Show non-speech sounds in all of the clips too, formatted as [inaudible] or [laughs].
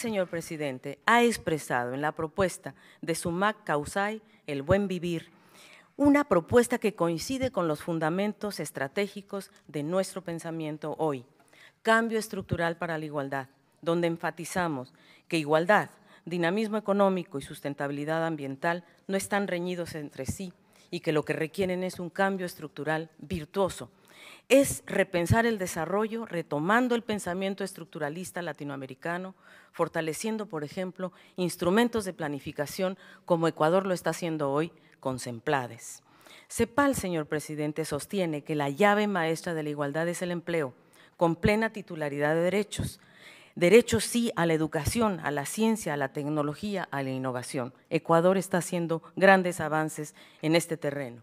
señor presidente, ha expresado en la propuesta de Sumac causai el buen vivir, una propuesta que coincide con los fundamentos estratégicos de nuestro pensamiento hoy, cambio estructural para la igualdad, donde enfatizamos que igualdad, dinamismo económico y sustentabilidad ambiental no están reñidos entre sí y que lo que requieren es un cambio estructural virtuoso es repensar el desarrollo retomando el pensamiento estructuralista latinoamericano, fortaleciendo, por ejemplo, instrumentos de planificación como Ecuador lo está haciendo hoy con Semplades. CEPAL, señor presidente, sostiene que la llave maestra de la igualdad es el empleo, con plena titularidad de derechos. Derechos sí a la educación, a la ciencia, a la tecnología, a la innovación. Ecuador está haciendo grandes avances en este terreno.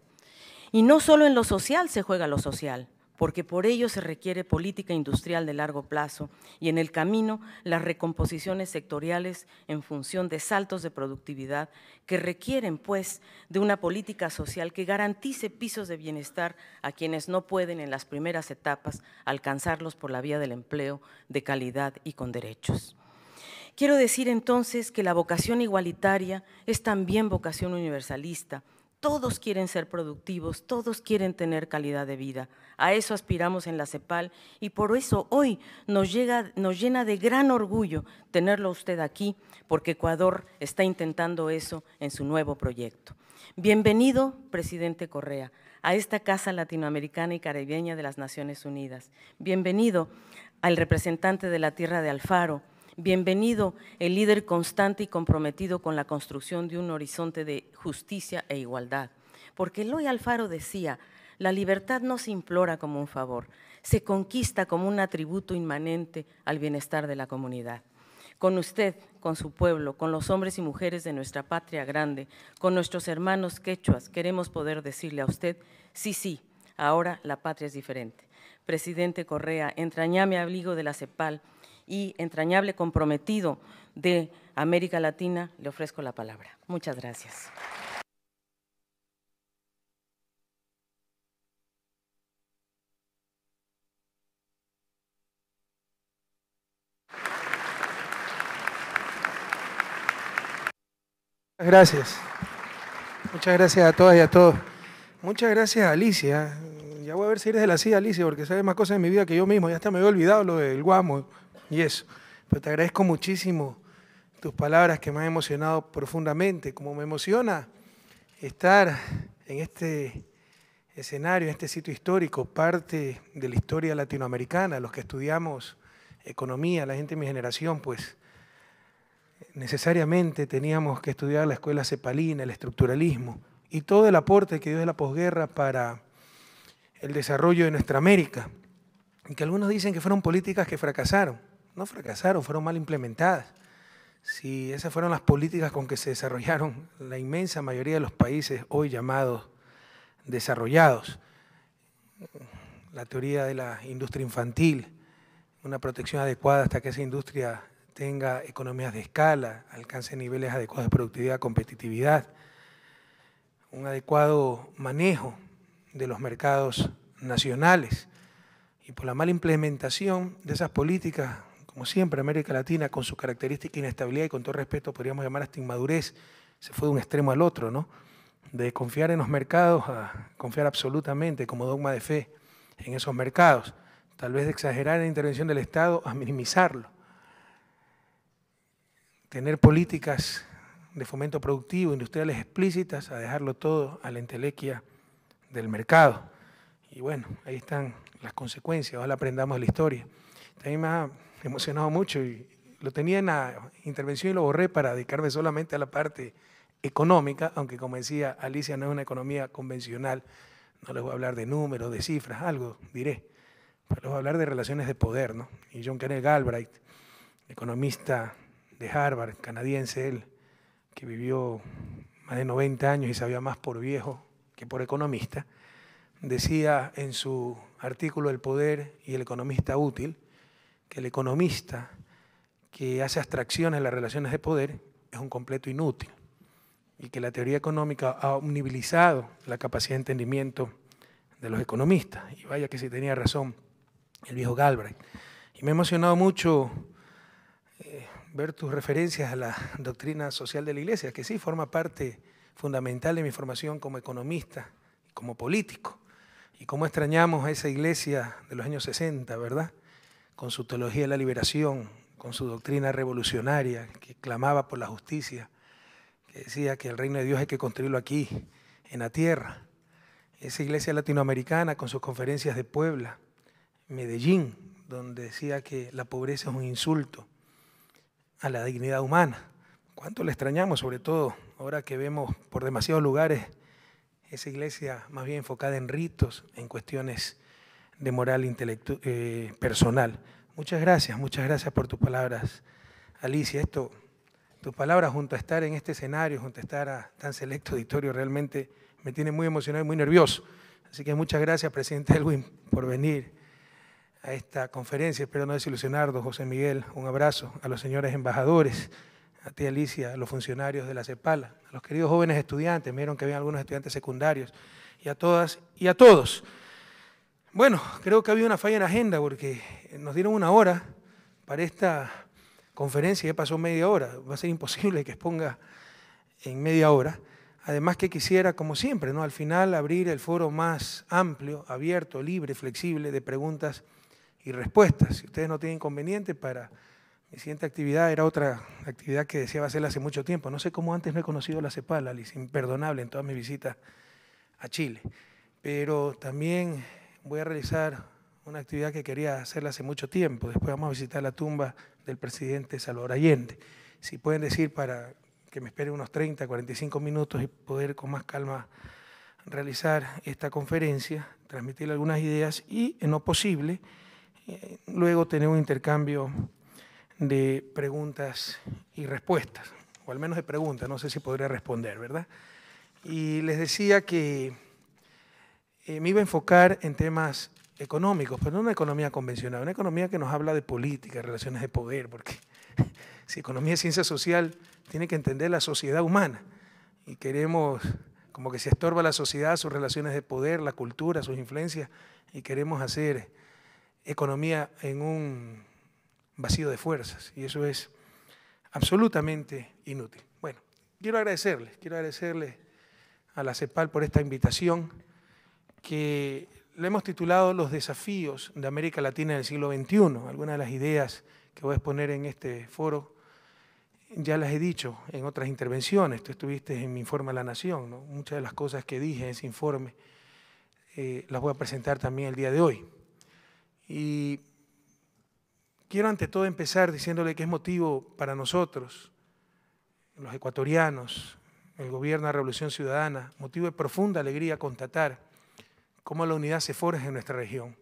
Y no solo en lo social se juega lo social, porque por ello se requiere política industrial de largo plazo y en el camino las recomposiciones sectoriales en función de saltos de productividad que requieren pues de una política social que garantice pisos de bienestar a quienes no pueden en las primeras etapas alcanzarlos por la vía del empleo de calidad y con derechos. Quiero decir entonces que la vocación igualitaria es también vocación universalista, todos quieren ser productivos, todos quieren tener calidad de vida. A eso aspiramos en la CEPAL y por eso hoy nos, llega, nos llena de gran orgullo tenerlo usted aquí, porque Ecuador está intentando eso en su nuevo proyecto. Bienvenido, presidente Correa, a esta Casa Latinoamericana y Caribeña de las Naciones Unidas. Bienvenido al representante de la tierra de Alfaro, Bienvenido, el líder constante y comprometido con la construcción de un horizonte de justicia e igualdad. Porque Eloy Alfaro decía, la libertad no se implora como un favor, se conquista como un atributo inmanente al bienestar de la comunidad con usted, con su pueblo, con los hombres y mujeres de nuestra patria grande, con nuestros hermanos quechuas, queremos poder decirle a usted, sí, sí, ahora la patria es diferente. Presidente Correa, entrañame abrigo de la CEPAL y entrañable comprometido de América Latina, le ofrezco la palabra. Muchas gracias. gracias. Muchas gracias a todas y a todos. Muchas gracias, Alicia. Ya voy a ver si eres de la CIA, Alicia, porque sabes más cosas de mi vida que yo mismo. Ya hasta me había olvidado lo del guamo y eso. Pero te agradezco muchísimo tus palabras que me han emocionado profundamente, como me emociona estar en este escenario, en este sitio histórico, parte de la historia latinoamericana, los que estudiamos economía, la gente de mi generación, pues necesariamente teníamos que estudiar la escuela cepalina, el estructuralismo y todo el aporte que dio de la posguerra para el desarrollo de nuestra América, y que algunos dicen que fueron políticas que fracasaron no fracasaron, fueron mal implementadas. Si esas fueron las políticas con que se desarrollaron la inmensa mayoría de los países hoy llamados desarrollados, la teoría de la industria infantil, una protección adecuada hasta que esa industria tenga economías de escala, alcance niveles adecuados de productividad, competitividad, un adecuado manejo de los mercados nacionales. Y por la mala implementación de esas políticas como siempre, América Latina, con su característica inestabilidad y con todo respeto podríamos llamar hasta inmadurez, se fue de un extremo al otro, ¿no? De confiar en los mercados a confiar absolutamente como dogma de fe en esos mercados, tal vez de exagerar la intervención del Estado a minimizarlo, tener políticas de fomento productivo, industriales explícitas, a dejarlo todo a la entelequia del mercado. Y bueno, ahí están las consecuencias, ahora aprendamos la historia. También me emocionado mucho y lo tenía en la intervención y lo borré para dedicarme solamente a la parte económica, aunque como decía Alicia, no es una economía convencional. No les voy a hablar de números, de cifras, algo diré. Pero les voy a hablar de relaciones de poder, ¿no? Y John Kenneth Galbraith, economista de Harvard, canadiense, él, que vivió más de 90 años y sabía más por viejo que por economista, decía en su artículo El poder y el economista útil, que el economista que hace abstracciones en las relaciones de poder es un completo inútil y que la teoría económica ha omnibilizado la capacidad de entendimiento de los economistas. Y vaya que si tenía razón el viejo Galbraith. Y me ha emocionado mucho eh, ver tus referencias a la doctrina social de la Iglesia, que sí forma parte fundamental de mi formación como economista y como político. Y cómo extrañamos a esa iglesia de los años 60, ¿verdad? con su teología de la liberación, con su doctrina revolucionaria, que clamaba por la justicia, que decía que el reino de Dios hay que construirlo aquí, en la tierra. Esa iglesia latinoamericana con sus conferencias de Puebla, Medellín, donde decía que la pobreza es un insulto a la dignidad humana. ¿Cuánto le extrañamos, sobre todo ahora que vemos por demasiados lugares esa iglesia más bien enfocada en ritos, en cuestiones de moral intelectual eh, personal. Muchas gracias, muchas gracias por tus palabras, Alicia. Esto, tus palabras junto a estar en este escenario, junto a estar a tan selecto auditorio, realmente me tiene muy emocionado y muy nervioso. Así que muchas gracias, presidente Elwin, por venir a esta conferencia. Espero no desilusionarnos, José Miguel. Un abrazo a los señores embajadores, a ti Alicia, a los funcionarios de la CEPALA, a los queridos jóvenes estudiantes, miren vieron que había algunos estudiantes secundarios, y a todas y a todos. Bueno, creo que ha habido una falla en agenda porque nos dieron una hora para esta conferencia, ya pasó media hora, va a ser imposible que exponga en media hora. Además que quisiera, como siempre, ¿no? al final abrir el foro más amplio, abierto, libre, flexible de preguntas y respuestas. Si ustedes no tienen inconveniente para mi siguiente actividad, era otra actividad que deseaba hacer hace mucho tiempo. No sé cómo antes no he conocido la CEPAL, Alice, imperdonable en todas mis visitas a Chile. Pero también voy a realizar una actividad que quería hacerla hace mucho tiempo. Después vamos a visitar la tumba del presidente Salvador Allende. Si pueden decir para que me espere unos 30, 45 minutos y poder con más calma realizar esta conferencia, transmitir algunas ideas y, en lo posible, eh, luego tener un intercambio de preguntas y respuestas, o al menos de preguntas, no sé si podría responder, ¿verdad? Y les decía que eh, me iba a enfocar en temas económicos, pero no una economía convencional, una economía que nos habla de política, relaciones de poder, porque [laughs] si economía es ciencia social, tiene que entender la sociedad humana. Y queremos, como que se estorba la sociedad, sus relaciones de poder, la cultura, sus influencias, y queremos hacer economía en un vacío de fuerzas. Y eso es absolutamente inútil. Bueno, quiero agradecerles, quiero agradecerles a la CEPAL por esta invitación que le hemos titulado Los desafíos de América Latina del siglo XXI. Algunas de las ideas que voy a exponer en este foro ya las he dicho en otras intervenciones. Tú estuviste en mi informe a la Nación. Muchas de las cosas que dije en ese informe eh, las voy a presentar también el día de hoy. Y quiero ante todo empezar diciéndole que es motivo para nosotros, los ecuatorianos, el gobierno de la Revolución Ciudadana, motivo de profunda alegría constatar cómo la unidad se forja en nuestra región,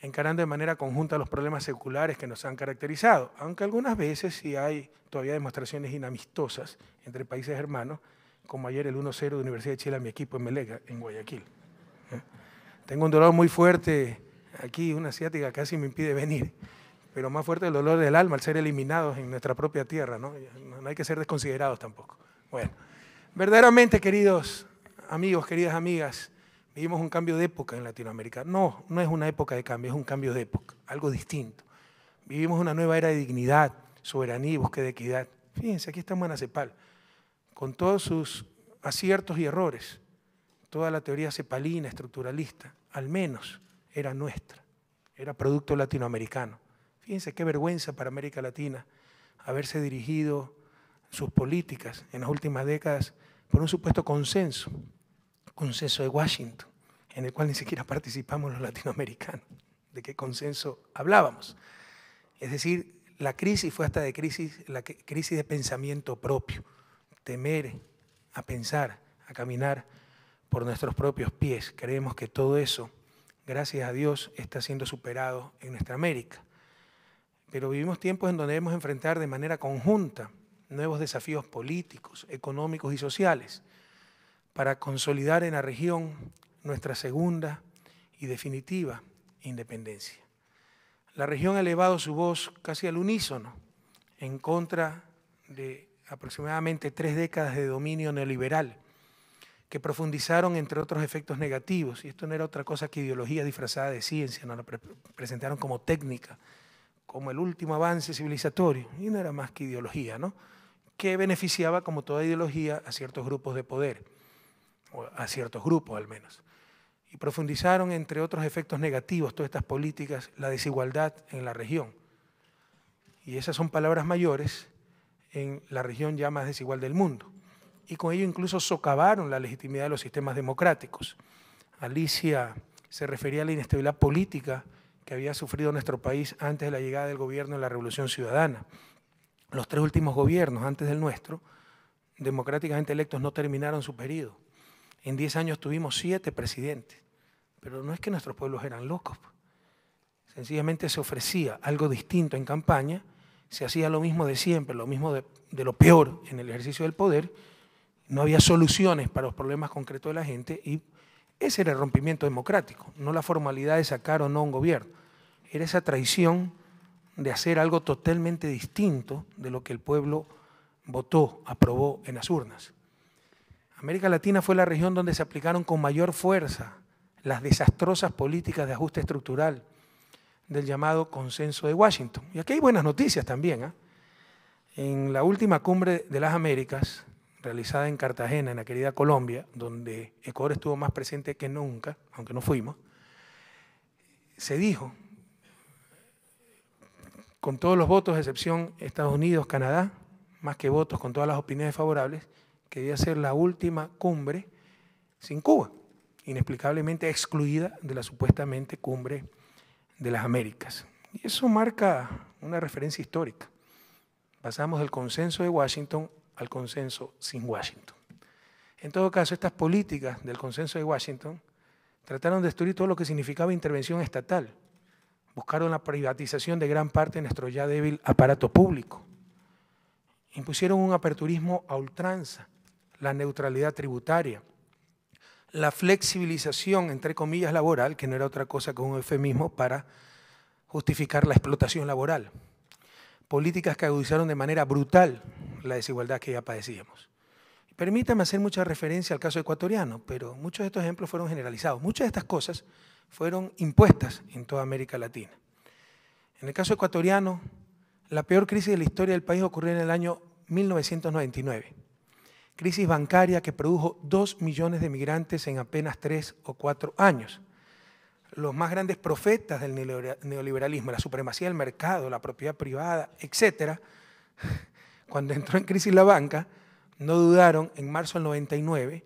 encarando de manera conjunta los problemas seculares que nos han caracterizado, aunque algunas veces sí hay todavía demostraciones inamistosas entre países hermanos, como ayer el 1-0 de Universidad de Chile a mi equipo en Melega, en Guayaquil. ¿eh? Tengo un dolor muy fuerte aquí, una asiática casi me impide venir, pero más fuerte el dolor del alma al ser eliminados en nuestra propia tierra, ¿no? No hay que ser desconsiderados tampoco. Bueno, verdaderamente, queridos amigos, queridas amigas, Vivimos un cambio de época en Latinoamérica. No, no es una época de cambio, es un cambio de época, algo distinto. Vivimos una nueva era de dignidad, soberanía búsqueda de equidad. Fíjense, aquí estamos en Cepal, con todos sus aciertos y errores. Toda la teoría cepalina, estructuralista, al menos era nuestra, era producto latinoamericano. Fíjense qué vergüenza para América Latina haberse dirigido sus políticas en las últimas décadas por un supuesto consenso consenso de Washington, en el cual ni siquiera participamos los latinoamericanos. ¿De qué consenso hablábamos? Es decir, la crisis fue hasta de crisis, la crisis de pensamiento propio, temer a pensar, a caminar por nuestros propios pies. Creemos que todo eso, gracias a Dios, está siendo superado en nuestra América. Pero vivimos tiempos en donde debemos enfrentar de manera conjunta nuevos desafíos políticos, económicos y sociales para consolidar en la región nuestra segunda y definitiva independencia. La región ha elevado su voz casi al unísono en contra de aproximadamente tres décadas de dominio neoliberal que profundizaron entre otros efectos negativos, y esto no era otra cosa que ideología disfrazada de ciencia, no la presentaron como técnica, como el último avance civilizatorio, y no era más que ideología, ¿no? que beneficiaba, como toda ideología, a ciertos grupos de poder a ciertos grupos al menos. Y profundizaron, entre otros efectos negativos, todas estas políticas, la desigualdad en la región. Y esas son palabras mayores en la región ya más desigual del mundo. Y con ello incluso socavaron la legitimidad de los sistemas democráticos. Alicia se refería a la inestabilidad política que había sufrido nuestro país antes de la llegada del gobierno de la Revolución Ciudadana. Los tres últimos gobiernos antes del nuestro, democráticamente electos, no terminaron su período, en 10 años tuvimos 7 presidentes. Pero no es que nuestros pueblos eran locos. Pues. Sencillamente se ofrecía algo distinto en campaña, se hacía lo mismo de siempre, lo mismo de, lo peor en el ejercicio del poder, no había soluciones para los problemas concretos de la gente y ese era el rompimiento democrático, no la formalidad de sacar o no un gobierno, era esa traición de hacer algo totalmente distinto de lo que el pueblo votó, aprobó en las urnas. América Latina fue la región donde se aplicaron con mayor fuerza las desastrosas políticas de ajuste estructural del llamado consenso de Washington. Y aquí hay buenas noticias también. ¿ah? En la última cumbre de las Américas, realizada en Cartagena, en la querida Colombia, donde Ecuador estuvo más presente que nunca, aunque no fuimos, se dijo, con todos los votos, excepción Estados Unidos, Canadá, más que votos, con todas las opiniones favorables, que debía ser la última cumbre sin Cuba, inexplicablemente excluida de la supuestamente cumbre de las Américas. Y eso marca una referencia histórica. Pasamos del consenso de Washington al consenso sin Washington. En todo caso, estas políticas del consenso de Washington trataron de destruir todo lo que significaba intervención estatal. Buscaron la privatización de gran parte de nuestro ya débil aparato público. Impusieron un aperturismo a ultranza la neutralidad tributaria, la flexibilización, entre comillas, laboral, que no era otra cosa que un eufemismo para justificar la explotación laboral. Políticas que agudizaron de manera brutal la desigualdad que ya padecíamos. Permítame hacer mucha referencia al caso ecuatoriano, pero muchos de estos ejemplos fueron generalizados. Muchas de estas cosas fueron impuestas en toda América Latina. En el caso ecuatoriano, la peor crisis de la historia del país ocurrió en el año 1999 crisis bancaria que produjo dos millones de migrantes en apenas tres o cuatro años. Los más grandes profetas del neoliberalismo, la supremacía del mercado, la propiedad privada, etcétera, cuando entró en crisis la banca, no dudaron en marzo del 99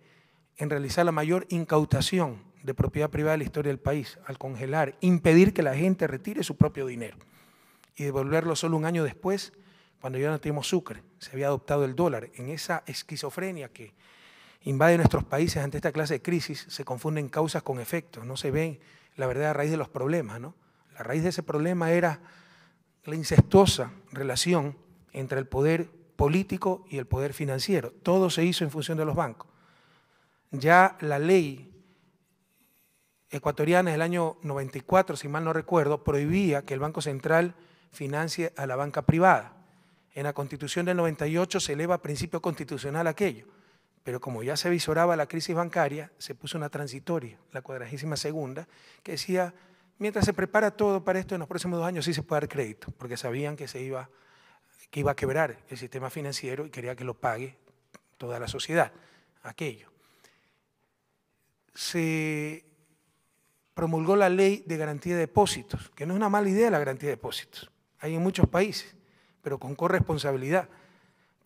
en realizar la mayor incautación de propiedad privada de la historia del país, al congelar, impedir que la gente retire su propio dinero y devolverlo solo un año después cuando ya no teníamos Sucre, se había adoptado el dólar. En esa esquizofrenia que invade nuestros países ante esta clase de crisis, se confunden causas con efectos, no se ve, la verdad a raíz de los problemas. La raíz de ese problema era la incestuosa relación entre el poder político y el poder financiero. Todo se hizo en función de los bancos. Ya la ley ecuatoriana del año 94, si mal no recuerdo, prohibía que el Banco Central financie a la banca privada. En la constitución del 98 se eleva a principio constitucional aquello, pero como ya se visoraba la crisis bancaria, se puso una transitoria, la cuadragésima segunda, que decía, mientras se prepara todo para esto, en los próximos dos años sí se puede dar crédito, porque sabían que se iba, que iba a quebrar el sistema financiero y quería que lo pague toda la sociedad, aquello. Se promulgó la ley de garantía de depósitos, que no es una mala idea la garantía de depósitos. Hay en muchos países pero con corresponsabilidad.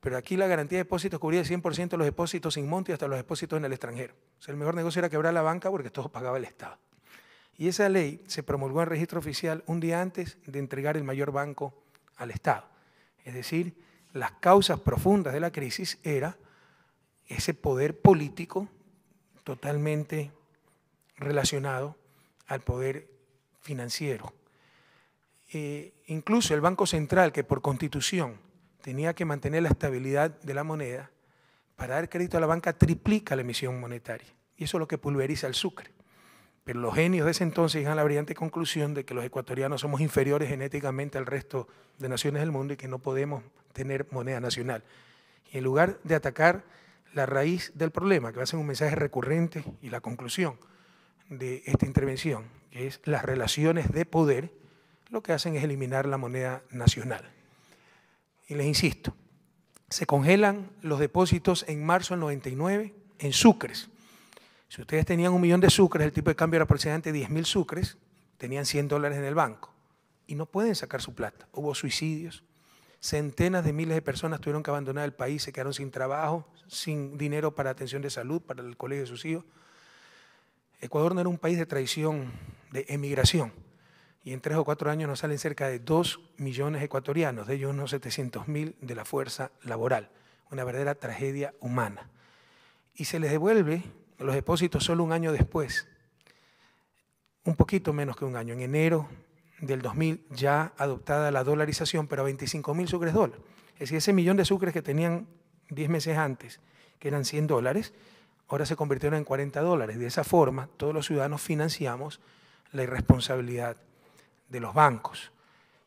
Pero aquí la garantía de depósitos cubría el 100% de los depósitos sin monte y hasta los depósitos en el extranjero. O sea, el mejor negocio era quebrar la banca porque todo pagaba el Estado. Y esa ley se promulgó en registro oficial un día antes de entregar el mayor banco al Estado. Es decir, las causas profundas de la crisis era ese poder político totalmente relacionado al poder financiero. Eh, incluso el Banco Central, que por constitución tenía que mantener la estabilidad de la moneda, para dar crédito a la banca triplica la emisión monetaria. Y eso es lo que pulveriza el sucre. Pero los genios de ese entonces llegan a la brillante conclusión de que los ecuatorianos somos inferiores genéticamente al resto de naciones del mundo y que no podemos tener moneda nacional. Y en lugar de atacar la raíz del problema, que va a ser un mensaje recurrente y la conclusión de esta intervención, que es las relaciones de poder, lo que hacen es eliminar la moneda nacional. Y les insisto, se congelan los depósitos en marzo del 99 en sucres. Si ustedes tenían un millón de sucres, el tipo de cambio era aproximadamente 10 mil sucres, tenían 100 dólares en el banco y no pueden sacar su plata. Hubo suicidios, centenas de miles de personas tuvieron que abandonar el país, se quedaron sin trabajo, sin dinero para atención de salud, para el colegio de sus hijos. Ecuador no era un país de traición, de emigración y en tres o cuatro años nos salen cerca de dos millones ecuatorianos, de ellos unos 700 de la fuerza laboral. Una verdadera tragedia humana. Y se les devuelve los depósitos solo un año después, un poquito menos que un año, en enero del 2000 ya adoptada la dolarización, pero a 25 mil sucres dólar. Es decir, ese millón de sucres que tenían 10 meses antes, que eran 100 dólares, ahora se convirtieron en 40 dólares. De esa forma, todos los ciudadanos financiamos la irresponsabilidad de los bancos.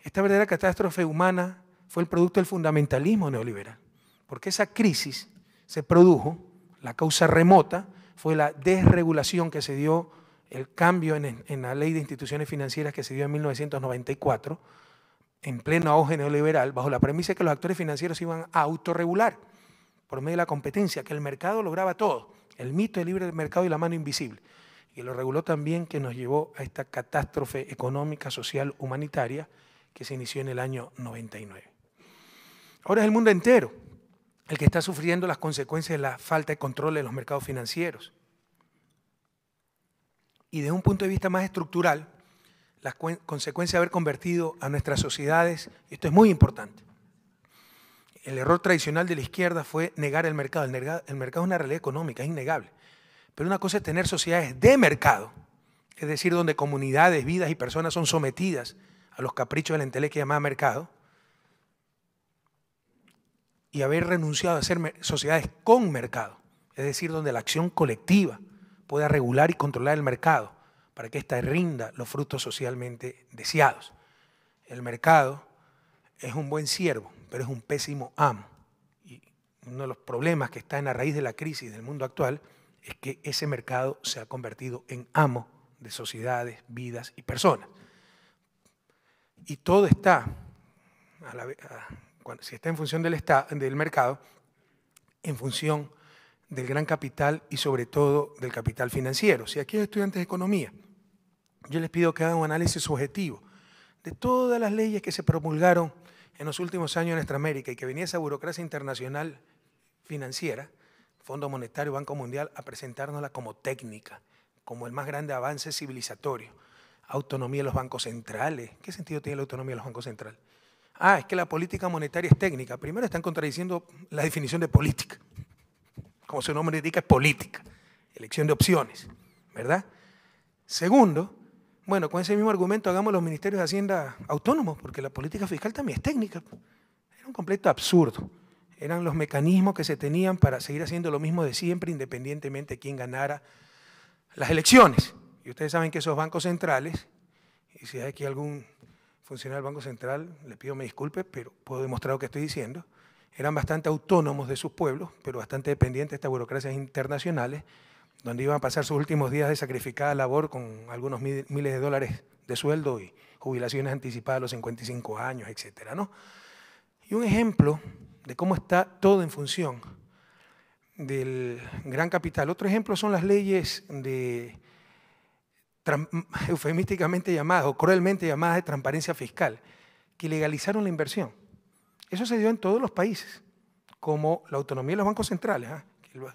Esta verdadera catástrofe humana fue el producto del fundamentalismo neoliberal, porque esa crisis se produjo, la causa remota fue la desregulación que se dio, el cambio en, la ley de instituciones financieras que se dio en 1994, en pleno auge neoliberal, bajo la premisa de que los actores financieros iban a autorregular por medio de la competencia, que el mercado lograba todo, el mito del libre mercado y la mano invisible y lo reguló también que nos llevó a esta catástrofe económica, social, humanitaria que se inició en el año 99. Ahora es el mundo entero el que está sufriendo las consecuencias de la falta de control de los mercados financieros. Y desde un punto de vista más estructural, las consecuencias de haber convertido a nuestras sociedades, esto es muy importante, el error tradicional de la izquierda fue negar El mercado, el mercado es una realidad económica, es innegable. Pero una cosa es tener sociedades de mercado, es decir, donde comunidades, vidas y personas son sometidas a los caprichos de la entelequia llamada mercado, y haber renunciado a ser sociedades con mercado, es decir, donde la acción colectiva pueda regular y controlar el mercado para que ésta rinda los frutos socialmente deseados. El mercado es un buen siervo, pero es un pésimo amo. Y uno de los problemas que está en la raíz de la crisis del mundo actual es que ese mercado se ha convertido en amo de sociedades, vidas y personas. Y todo está, si está en función del, del mercado, en función del gran capital y sobre todo del capital financiero. Si aquí hay estudiantes de economía, yo les pido que hagan un análisis subjetivo de todas las leyes que se promulgaron en los últimos años en nuestra América y que venía esa burocracia internacional financiera, Fondo Monetario, Banco Mundial, a presentárnosla como técnica, como el más grande avance civilizatorio. Autonomía de los bancos centrales. ¿Qué sentido tiene la autonomía de los bancos centrales? Ah, es que la política monetaria es técnica. Primero están contradiciendo la definición de política. Como su nombre indica, es política. Elección de opciones, ¿verdad? Segundo, bueno, con ese mismo argumento hagamos los ministerios de Hacienda autónomos, porque la política fiscal también es técnica. Era un completo absurdo eran los mecanismos que se tenían para seguir haciendo lo mismo de siempre, independientemente de quién ganara las elecciones. Y ustedes saben que esos bancos centrales, y si hay aquí algún funcionario del Banco Central, le pido me disculpe, pero puedo demostrar lo que estoy diciendo, eran bastante autónomos de sus pueblos, pero bastante dependientes de estas burocracias internacionales, donde iban a pasar sus últimos días de sacrificada labor con algunos miles de dólares de sueldo y jubilaciones anticipadas a los 55 años, etc. ¿no? Y un ejemplo de cómo está todo en función del gran capital. Otro ejemplo son las leyes de, [laughs] eufemísticamente llamadas o cruelmente llamadas de transparencia fiscal, que legalizaron la inversión. Eso se dio en todos los países, como la autonomía de los bancos centrales, ¿ah?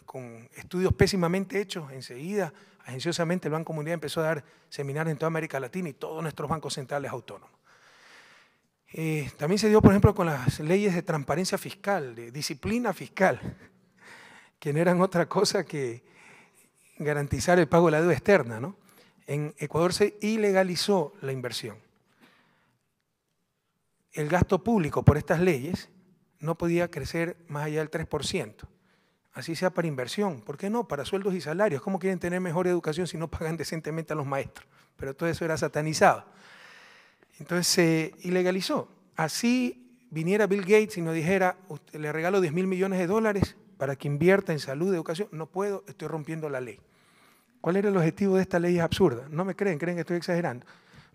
con estudios pésimamente hechos, enseguida, agenciosamente, el Banco Mundial empezó a dar seminarios en toda América Latina y todos nuestros bancos centrales autónomos. Eh, también se dio, por ejemplo, con las leyes de transparencia fiscal, de disciplina fiscal, [laughs] que no eran otra cosa que garantizar el pago de la deuda externa. ¿no? En Ecuador se ilegalizó la inversión. El gasto público por estas leyes no podía crecer más allá del 3%. Así sea para inversión, ¿por qué no? Para sueldos y salarios. ¿Cómo quieren tener mejor educación si no pagan [laughs] decentemente a los maestros? Pero todo eso era satanizado. Entonces se ilegalizó. Así viniera Bill Gates y nos dijera, le regalo 10 mil millones de dólares para que invierta en salud, educación. No puedo, estoy rompiendo la ley. ¿Cuál era el objetivo de esta ley? Es absurda. No me creen, creen que estoy exagerando.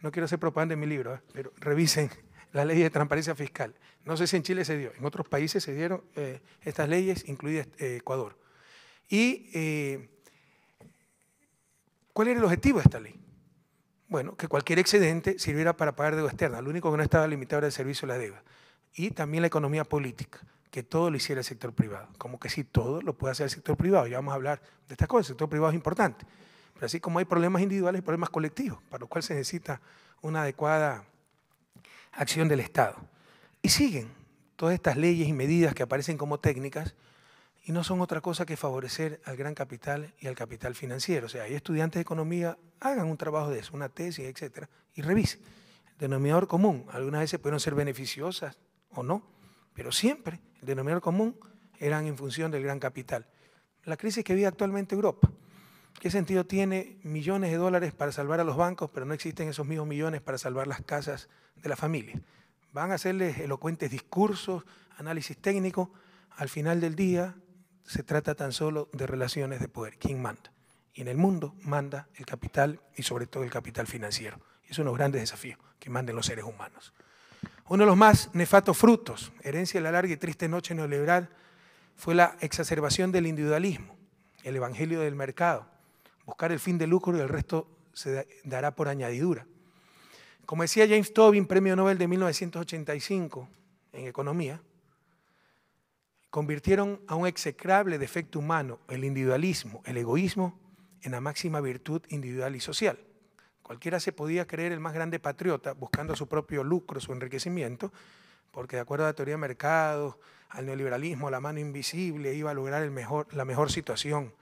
No quiero hacer propaganda en mi libro, ¿eh? pero revisen [laughs] la ley de transparencia fiscal. No sé si en Chile se dio, en otros países se dieron eh, estas leyes, incluida eh, Ecuador. ¿Y cuál era el objetivo de esta ley? Bueno, que cualquier excedente sirviera para pagar deuda externa. Lo único que no estaba limitado era el servicio de la deuda. Y también la economía política, que todo lo hiciera el sector privado. Como que si todo lo puede hacer el sector privado. Ya vamos a hablar de estas cosas. El sector privado es importante. Pero así como hay problemas individuales, y problemas colectivos, para los cuales se necesita una adecuada acción del Estado. Y siguen todas estas leyes y medidas que aparecen como técnicas y no son otra cosa que favorecer al gran capital y al capital financiero. O sea, hay estudiantes de economía, hagan un trabajo de eso, una tesis, etcétera, y revisen. El denominador común, algunas veces pueden ser beneficiosas o no, pero siempre el denominador común eran en función del gran capital. La crisis que vive actualmente Europa, ¿qué sentido tiene millones de dólares para salvar a los bancos, pero no existen esos mismos millones para salvar las casas de las familias? Van a hacerles elocuentes discursos, análisis técnico, al final del día se trata tan solo de relaciones de poder, quién manda. Y en el mundo manda el capital y sobre todo el capital financiero. Es uno de los grandes desafíos que manden los seres humanos. Uno de los más nefatos frutos, herencia de la larga y triste noche neoliberal, fue la exacerbación del individualismo, el evangelio del mercado, buscar el fin de lucro y el resto se dará por añadidura. Como decía James Tobin, premio Nobel de 1985 en economía, convirtieron a un execrable defecto humano, el individualismo, el egoísmo, en la máxima virtud individual y social. Cualquiera se podía creer el más grande patriota buscando su propio lucro, su enriquecimiento, porque de acuerdo a la teoría de mercado, al neoliberalismo, la mano invisible iba a lograr la mejor situación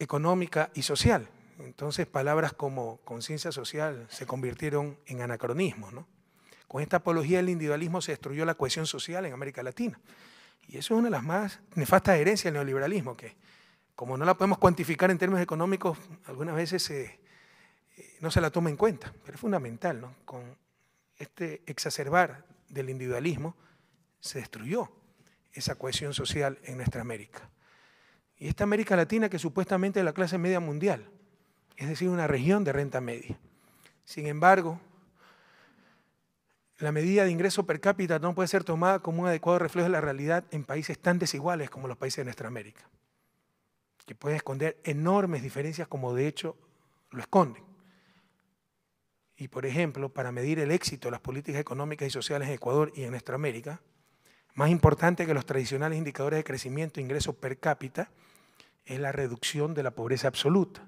económica y social. Entonces palabras como conciencia social se convirtieron en anacronismo. ¿no? Con esta apología del individualismo se destruyó la cohesión social en América Latina. Y eso es una de las más nefastas herencias del neoliberalismo, que como no la podemos cuantificar en términos económicos, algunas veces eh, no se la toma en cuenta. Pero es fundamental, ¿no? Con este exacerbar del individualismo se destruyó esa cohesión social en nuestra América. Y esta América Latina que supuestamente es la clase media mundial, es decir, una región de renta media. Sin embargo, la medida de ingreso per cápita no puede ser tomada como un adecuado reflejo de la realidad en países tan desiguales como los países de nuestra América, que puede esconder enormes diferencias como de hecho lo esconden. Y por ejemplo, para medir el éxito de las políticas económicas y sociales en Ecuador y en nuestra América, más importante que los tradicionales indicadores de crecimiento e ingreso per cápita es la reducción de la pobreza absoluta.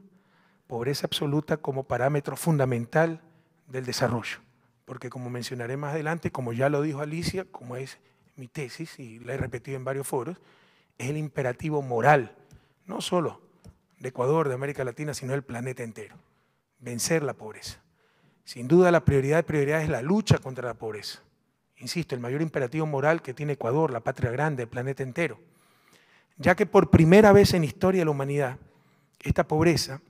Pobreza absoluta como parámetro fundamental del desarrollo porque como mencionaré más adelante, como ya lo dijo Alicia, como es mi tesis y la he repetido en varios foros, es el imperativo moral, no solo de Ecuador, de América Latina, sino del planeta entero, vencer la pobreza. Sin duda la prioridad de prioridad es la lucha contra la pobreza. Insisto, el mayor imperativo moral que tiene Ecuador, la patria grande, el planeta entero. Ya que por primera vez en la historia de la humanidad, esta pobreza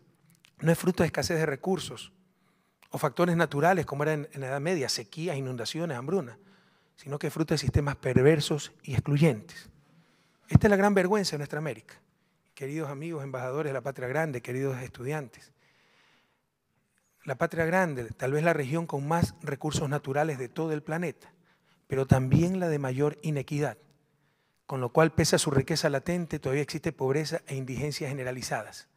no es fruto de escasez de recursos, o factores naturales como eran en la Edad Media, sequías, inundaciones, hambrunas, sino que fruto de sistemas perversos y excluyentes. Esta es la gran vergüenza de nuestra América. Queridos amigos, embajadores de la patria grande, queridos estudiantes, la patria grande, tal vez la región con más recursos naturales de todo el planeta, pero también la de mayor inequidad, con lo cual, pese a su riqueza latente, todavía existe pobreza e indigencia generalizadas.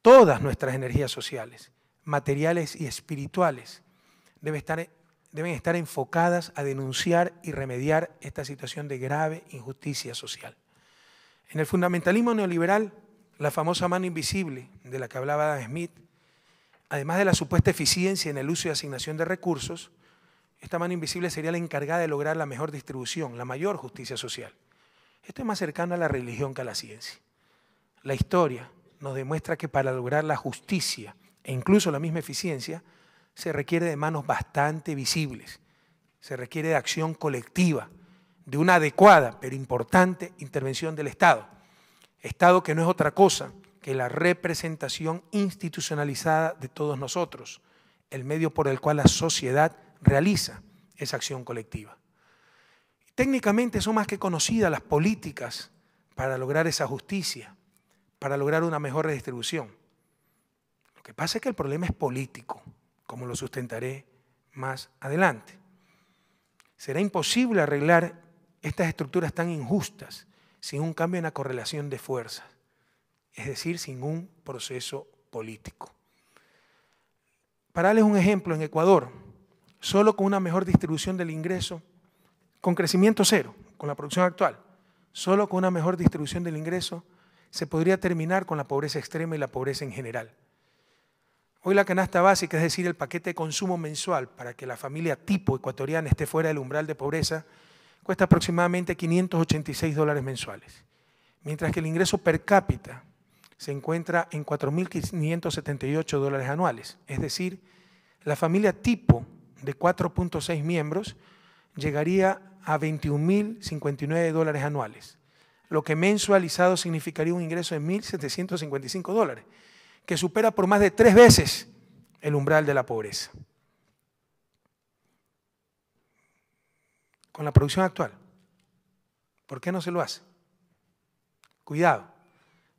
Todas nuestras energías sociales, materiales y espirituales deben estar, deben estar enfocadas a denunciar y remediar esta situación de grave injusticia social. En el fundamentalismo neoliberal, la famosa mano invisible de la que hablaba Adam Smith, además de la supuesta eficiencia en el uso y asignación de recursos, esta mano invisible sería la encargada de lograr la mejor distribución, la mayor justicia social. Esto es más cercano a la religión que a la ciencia. La historia nos demuestra que para lograr la justicia e incluso la misma eficiencia, se requiere de manos bastante visibles, se requiere de acción colectiva, de una adecuada pero importante intervención del Estado. Estado que no es otra cosa que la representación institucionalizada de todos nosotros, el medio por el cual la sociedad realiza esa acción colectiva. Técnicamente son más que conocidas las políticas para lograr esa justicia, para lograr una mejor redistribución que pasa es que el problema es político, como lo sustentaré más adelante. Será imposible arreglar estas estructuras tan injustas sin un cambio en la correlación de fuerzas, es decir, sin un proceso político. Para darles un ejemplo, en Ecuador, solo con una mejor distribución del ingreso, con crecimiento cero, con la producción actual, solo con una mejor distribución del ingreso, se podría terminar con la pobreza extrema y la pobreza en general. Hoy la canasta básica, es decir, el paquete de consumo mensual para que la familia tipo ecuatoriana esté fuera del umbral de pobreza, cuesta aproximadamente 586 dólares mensuales, mientras que el ingreso per cápita se encuentra en 4.578 dólares anuales. Es decir, la familia tipo de 4.6 miembros llegaría a 21.059 dólares anuales, lo que mensualizado significaría un ingreso de 1.755 dólares que supera por más de tres veces el umbral de la pobreza. Con la producción actual. ¿Por qué no se lo hace? Cuidado.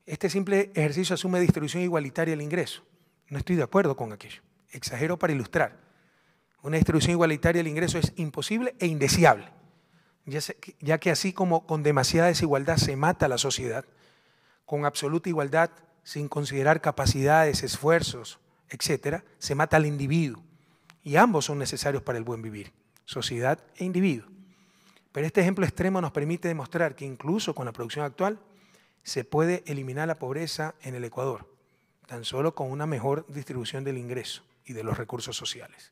Este simple ejercicio asume distribución igualitaria del ingreso. No estoy de acuerdo con aquello. Exagero para ilustrar. Una distribución igualitaria del ingreso es imposible e indeseable, ya que así como con demasiada desigualdad se mata la sociedad, con absoluta igualdad sin considerar capacidades, esfuerzos, etc., se mata al individuo. Y ambos son necesarios para el buen vivir, sociedad e individuo. Pero este ejemplo extremo nos permite demostrar que incluso con la producción actual se puede eliminar la pobreza en el Ecuador, tan solo con una mejor distribución del ingreso y de los recursos sociales.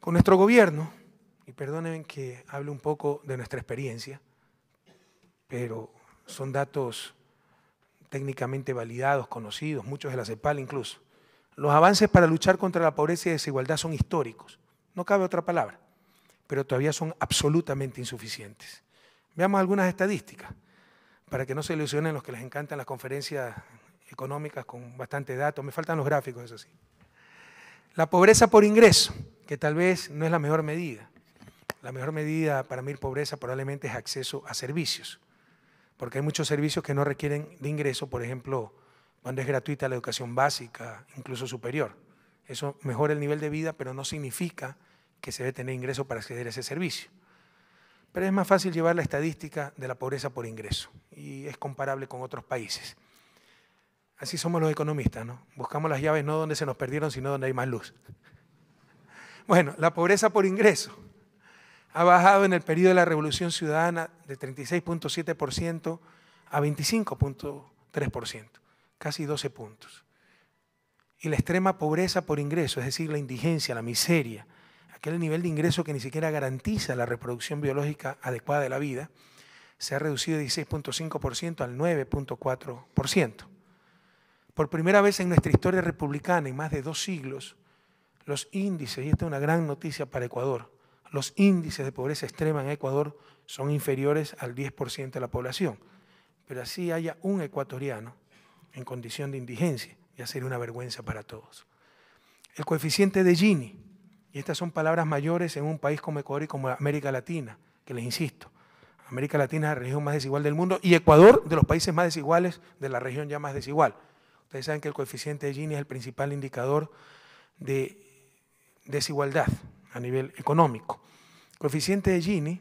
Con nuestro gobierno, y perdonen que hable un poco de nuestra experiencia, pero son datos técnicamente validados, conocidos, muchos de la CEPAL incluso. Los avances para luchar contra la pobreza y desigualdad son históricos, no cabe otra palabra, pero todavía son absolutamente insuficientes. Veamos algunas estadísticas, para que no se ilusionen los que les encantan las conferencias económicas con bastante datos. Me faltan los gráficos, eso sí. La pobreza por ingreso, que tal vez no es la mejor medida. La mejor medida para mí pobreza probablemente es acceso a servicios porque hay muchos servicios que no requieren de ingreso, por ejemplo, cuando es gratuita la educación básica, incluso superior. Eso mejora el nivel de vida, pero no significa que se debe tener ingreso para acceder a ese servicio. Pero es más fácil llevar la estadística de la pobreza por ingreso y es comparable con otros países. Así somos los economistas, ¿no? Buscamos las llaves no donde se nos perdieron, sino donde hay más luz. [laughs] Bueno, la pobreza por ingreso ha bajado en el periodo de la Revolución Ciudadana de 36.7% a 25.3%, casi 12 puntos. Y la extrema pobreza por ingreso, es decir, la indigencia, la miseria, aquel nivel de ingreso que ni siquiera garantiza la reproducción biológica adecuada de la vida, se ha reducido de 16.5% al 9.4%. Por primera vez en nuestra historia republicana, en más de dos siglos, los índices, y esta es una gran noticia para Ecuador, los índices de pobreza extrema en Ecuador son inferiores al 10% de la población. Pero así haya un ecuatoriano en condición de indigencia, ya sería una vergüenza para todos. El coeficiente de Gini, y estas son palabras mayores en un país como Ecuador y como América Latina, que les insisto, América Latina es la región más desigual del mundo y Ecuador de los países más desiguales de la región ya más desigual. Ustedes saben que el coeficiente de Gini es el principal indicador de desigualdad a nivel económico. Coeficiente de Gini,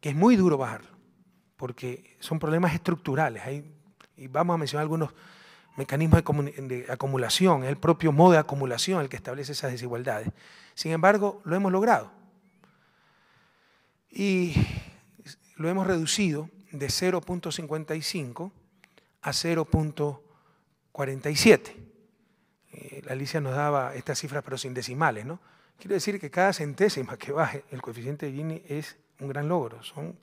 que es muy duro bajarlo, porque son problemas estructurales. y vamos a mencionar algunos mecanismos de, acumulación, es el propio modo de acumulación el que establece esas desigualdades. Sin embargo, lo hemos logrado. Y lo hemos reducido de 0.55 a 0.47. Eh, la Alicia nos daba estas cifras, pero sin decimales, ¿no? Quiero decir que cada centésima que baje el coeficiente de Gini es un gran logro. Son,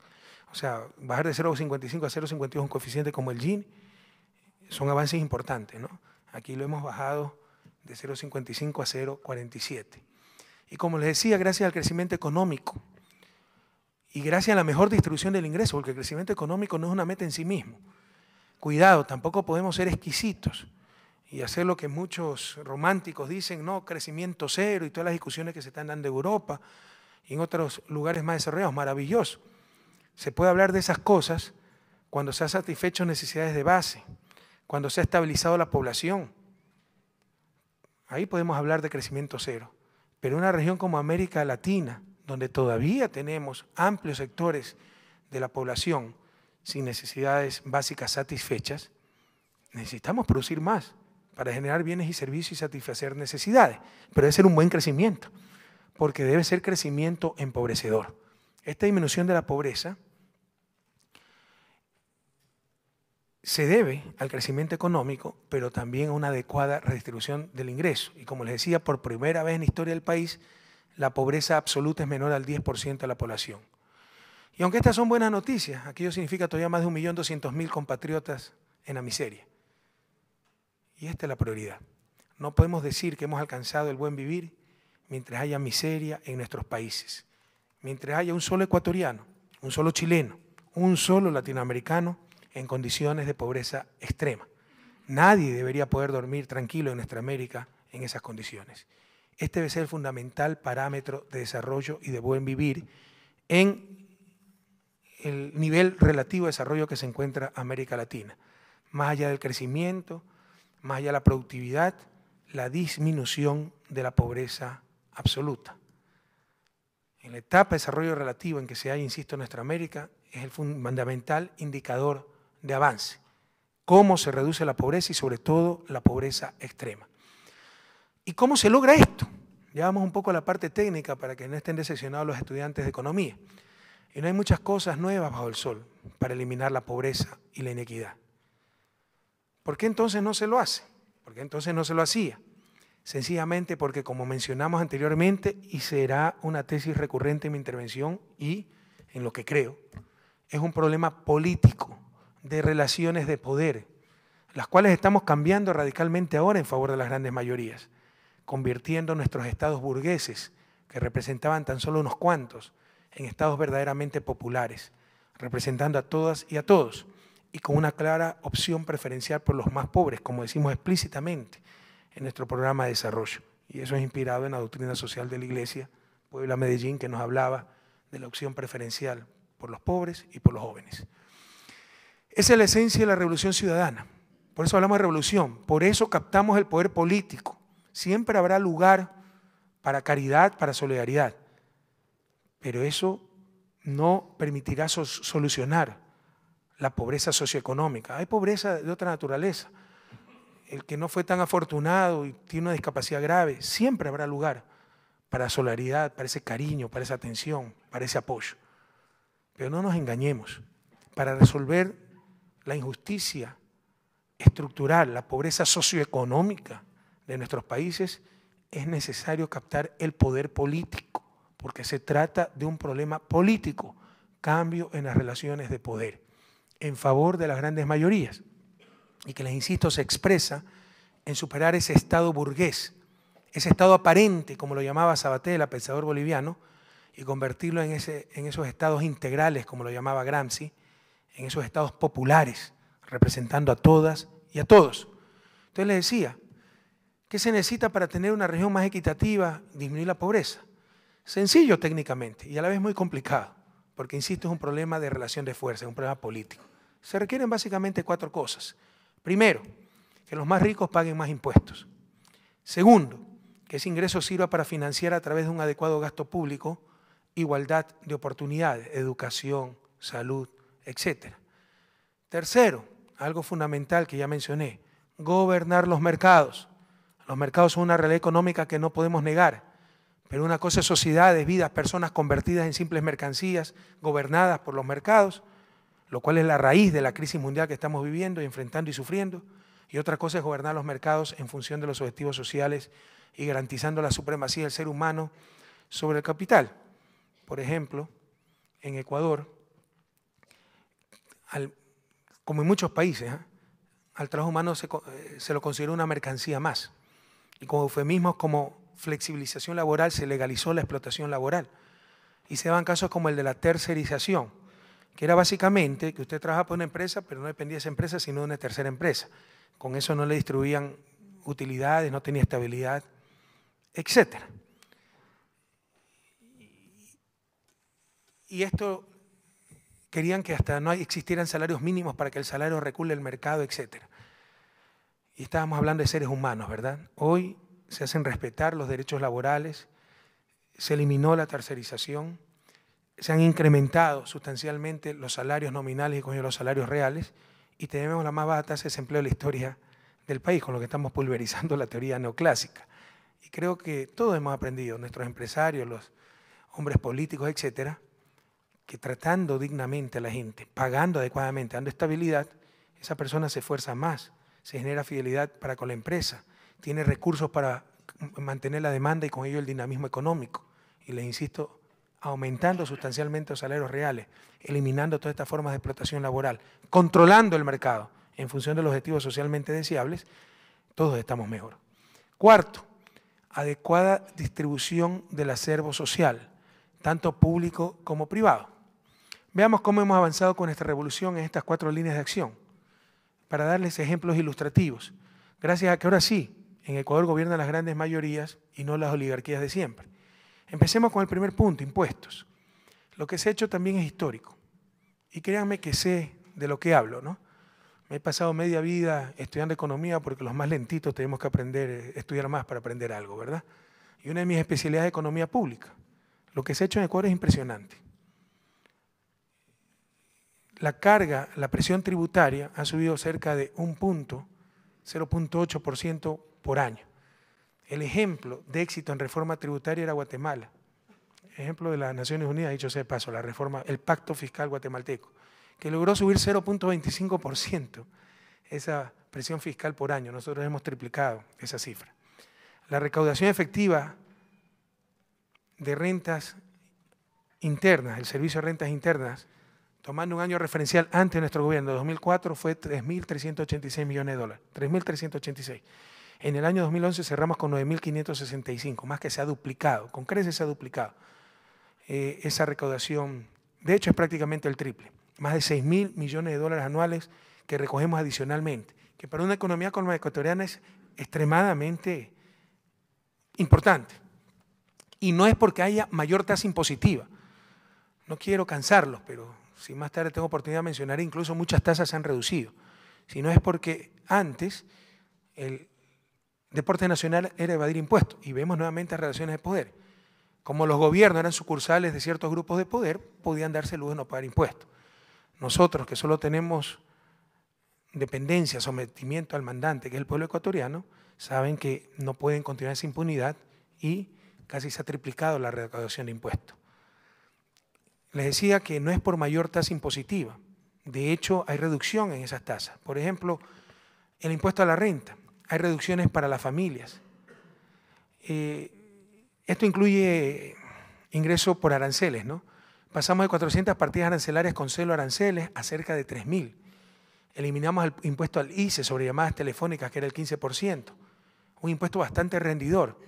o sea, bajar de 0,55 a 0,52 un coeficiente como el Gini son avances importantes. ¿no? Aquí lo hemos bajado de 0,55 a 0,47. Y como les decía, gracias al crecimiento económico y gracias a la mejor distribución del ingreso, porque el crecimiento económico no es una meta en sí mismo. Cuidado, tampoco podemos ser exquisitos y hacer lo que muchos románticos dicen, no, crecimiento cero y todas las discusiones que se están dando en Europa y en otros lugares más desarrollados, maravilloso. Se puede hablar de esas cosas cuando se han satisfecho necesidades de base, cuando se ha estabilizado la población. Ahí podemos hablar de crecimiento cero. Pero en una región como América Latina, donde todavía tenemos amplios sectores de la población sin necesidades básicas satisfechas, necesitamos producir más para generar bienes y servicios y satisfacer necesidades. Pero debe ser un buen crecimiento, porque debe ser crecimiento empobrecedor. Esta disminución de la pobreza se debe al crecimiento económico, pero también a una adecuada redistribución del ingreso. Y como les decía, por primera vez en la historia del país, la pobreza absoluta es menor al 10% de la población. Y aunque estas son buenas noticias, aquello significa todavía más de 1.200.000 compatriotas en la miseria. Y esta es la prioridad. No podemos decir que hemos alcanzado el buen vivir mientras haya miseria en nuestros países, mientras haya un solo ecuatoriano, un solo chileno, un solo latinoamericano en condiciones de pobreza extrema. Nadie debería poder dormir tranquilo en nuestra América en esas condiciones. Este debe ser el fundamental parámetro de desarrollo y de buen vivir en el nivel relativo de desarrollo que se encuentra América Latina, más allá del crecimiento, más allá de la productividad, la disminución de la pobreza absoluta. En la etapa de desarrollo relativo en que se ha, insisto, nuestra América, es el fundamental indicador de avance. Cómo se reduce la pobreza y sobre todo la pobreza extrema. ¿Y cómo se logra esto? Ya un poco a la parte técnica para que no estén decepcionados los estudiantes de economía. Y no hay muchas cosas nuevas bajo el sol para eliminar la pobreza y la inequidad. ¿Por qué entonces no se lo hace? ¿Por qué entonces no se lo hacía? Sencillamente porque, como mencionamos anteriormente, y será una tesis recurrente en mi intervención y en lo que creo, es un problema político de relaciones de poder, las cuales estamos cambiando radicalmente ahora en favor de las grandes mayorías, convirtiendo nuestros estados burgueses, que representaban tan solo unos cuantos, en estados verdaderamente populares, representando a todas y a todos y con una clara opción preferencial por los más pobres, como decimos explícitamente en nuestro programa de desarrollo. Y eso es inspirado en la doctrina social de la Iglesia Puebla Medellín, que nos hablaba de la opción preferencial por los pobres y por los jóvenes. Esa es la esencia de la revolución ciudadana. Por eso hablamos de revolución, por eso captamos el poder político. Siempre habrá lugar para caridad, para solidaridad, pero eso no permitirá solucionar la pobreza socioeconómica. Hay pobreza de otra naturaleza. El que no fue tan afortunado y tiene una discapacidad grave, siempre habrá lugar para solidaridad, para ese cariño, para esa atención, para ese apoyo. Pero no nos engañemos. Para resolver la injusticia estructural, la pobreza socioeconómica de nuestros países, es necesario captar el poder político, porque se trata de un problema político, cambio en las relaciones de poder en favor de las grandes mayorías y que, les insisto, se expresa en superar ese estado burgués, ese estado aparente, como lo llamaba Sabatella, pensador boliviano, y convertirlo en, en esos estados integrales, como lo llamaba Gramsci, en esos estados populares, representando a todas y a todos. Entonces les decía, ¿qué se necesita para tener una región más equitativa, disminuir la pobreza? Sencillo técnicamente y a la vez muy complicado, porque insisto, es un problema de relación de fuerza, es un problema político. Se requieren básicamente cuatro cosas. Primero, que los más ricos paguen más impuestos. Segundo, que ese ingreso sirva para financiar a través de un adecuado gasto público igualdad de oportunidades, educación, salud, etc. Tercero, algo fundamental que ya mencioné, gobernar los mercados. Los mercados son una realidad económica que no podemos negar, pero una cosa es sociedades, vidas, personas convertidas en simples mercancías, gobernadas por los mercados, lo cual es la raíz de la crisis mundial que estamos viviendo y enfrentando y sufriendo. Y otra cosa es gobernar los mercados en función de los objetivos sociales y garantizando la supremacía del ser humano sobre el capital. Por ejemplo, en Ecuador, como en muchos países, ¿ah? al trabajo humano eh, se, lo consideró una mercancía más. Y con eufemismos como flexibilización laboral se legalizó la explotación laboral. Y se dan casos como el de la tercerización, que era básicamente que usted trabajaba para una empresa, pero no dependía de esa empresa, sino de una tercera empresa. Con eso no le distribuían utilidades, no tenía estabilidad, etc. Y esto querían que hasta no existieran salarios mínimos para que el salario recule el mercado, etc. Y estábamos hablando de seres humanos, ¿verdad? Hoy se hacen respetar los derechos laborales, se eliminó la tercerización se han incrementado sustancialmente los salarios nominales y con los salarios reales y tenemos la más baja tasa de desempleo de la historia del país, con lo que estamos pulverizando [laughs] la teoría neoclásica. Y creo que todos hemos aprendido, nuestros empresarios, los hombres políticos, etcétera, que tratando dignamente a la gente, pagando adecuadamente, dando estabilidad, esa persona se esfuerza más, se genera fidelidad para con la empresa, tiene recursos para mantener la demanda y con ello el dinamismo económico. Y les insisto, aumentando sustancialmente los salarios reales, eliminando todas estas formas de explotación laboral, controlando el mercado en función de los objetivos socialmente deseables, todos estamos mejor. Cuarto, adecuada distribución del acervo social, tanto público como privado. Veamos cómo hemos avanzado con esta revolución en estas cuatro líneas de acción, para darles ejemplos ilustrativos, gracias a que ahora sí, en Ecuador gobiernan las grandes mayorías y no las oligarquías de siempre. Empecemos con el primer punto, impuestos. Lo que se ha hecho también es histórico. Y créanme que sé de lo que hablo, ¿no? Me he pasado media vida estudiando economía porque los más lentitos tenemos que aprender, estudiar más para aprender algo, ¿verdad? Y una de mis especialidades es economía pública. Lo que se ha hecho en Ecuador es impresionante. La carga, la presión tributaria ha subido cerca de un punto, 0.8% por año. El ejemplo de éxito en reforma tributaria era Guatemala. Ejemplo de las Naciones Unidas, dicho sea de paso, la reforma, el pacto fiscal guatemalteco, que logró subir 0.25% esa presión fiscal por año. Nosotros hemos triplicado esa cifra. La recaudación efectiva de rentas internas, el servicio de rentas internas, tomando un año referencial antes de nuestro gobierno, 2004, fue 3.386 millones de dólares. 3.386. En el año 2011 cerramos con 9.565, más que se ha duplicado, con creces se ha duplicado eh, esa recaudación. De hecho, es prácticamente el triple, más de 6.000 millones de dólares anuales que recogemos adicionalmente, que para una economía como la ecuatoriana es extremadamente importante. Y no es porque haya mayor tasa impositiva. No quiero cansarlos, pero si más tarde tengo oportunidad de mencionar, incluso muchas tasas se han reducido. sino es porque antes el deporte nacional era evadir impuestos. Y vemos nuevamente relaciones de poder. Como los gobiernos eran sucursales de ciertos grupos de poder, podían darse luz de no pagar impuestos. Nosotros, que solo tenemos dependencia, sometimiento al mandante, que es el pueblo ecuatoriano, saben que no pueden continuar esa impunidad y casi se ha triplicado la recaudación de impuestos. Les decía que no es por mayor tasa impositiva. De hecho, hay reducción en esas tasas. Por ejemplo, el impuesto a la renta hay reducciones para las familias. Eh, esto incluye ingreso por aranceles, ¿no? Pasamos de 400 partidas arancelarias con celo aranceles a cerca de 3.000. Eliminamos el impuesto al ICE sobre llamadas telefónicas, que era el 15%. Un impuesto bastante rendidor,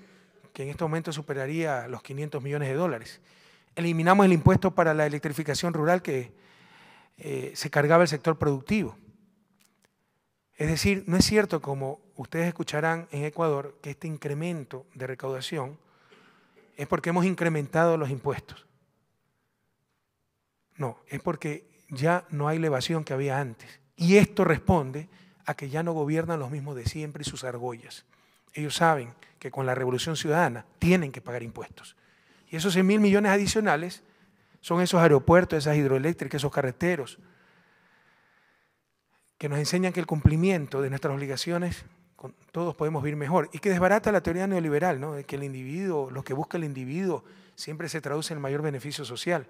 que en este momento superaría los 500 millones de dólares. Eliminamos el impuesto para la electrificación rural que eh, se cargaba el sector productivo. Es decir, no es cierto, como ustedes escucharán en Ecuador, que este incremento de recaudación es porque hemos incrementado los impuestos. No, es porque ya no hay elevación que había antes. Y esto responde a que ya no gobiernan los mismos de siempre y sus argollas. Ellos saben que con la revolución ciudadana tienen que pagar impuestos. Y esos 100 millones adicionales son esos aeropuertos, esas hidroeléctricas, esos carreteros, que nos enseñan que el cumplimiento de nuestras obligaciones todos podemos vivir mejor y que desbarata la teoría neoliberal, ¿no? de que el individuo, lo que busca el individuo, siempre se traduce en el mayor beneficio social.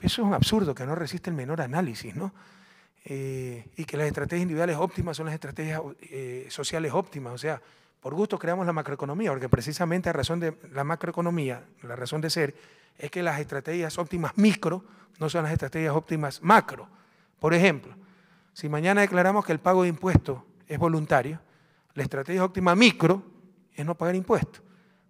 Eso es un absurdo que no resiste el menor análisis, ¿no? Eh, y que las estrategias individuales óptimas son las estrategias eh, sociales óptimas. O sea, por gusto creamos la macroeconomía, porque precisamente la razón de la macroeconomía, la razón de ser, es que las estrategias óptimas micro no son las estrategias óptimas macro. Por ejemplo, si mañana declaramos que el pago de impuestos es voluntario, la estrategia óptima micro es no pagar impuestos.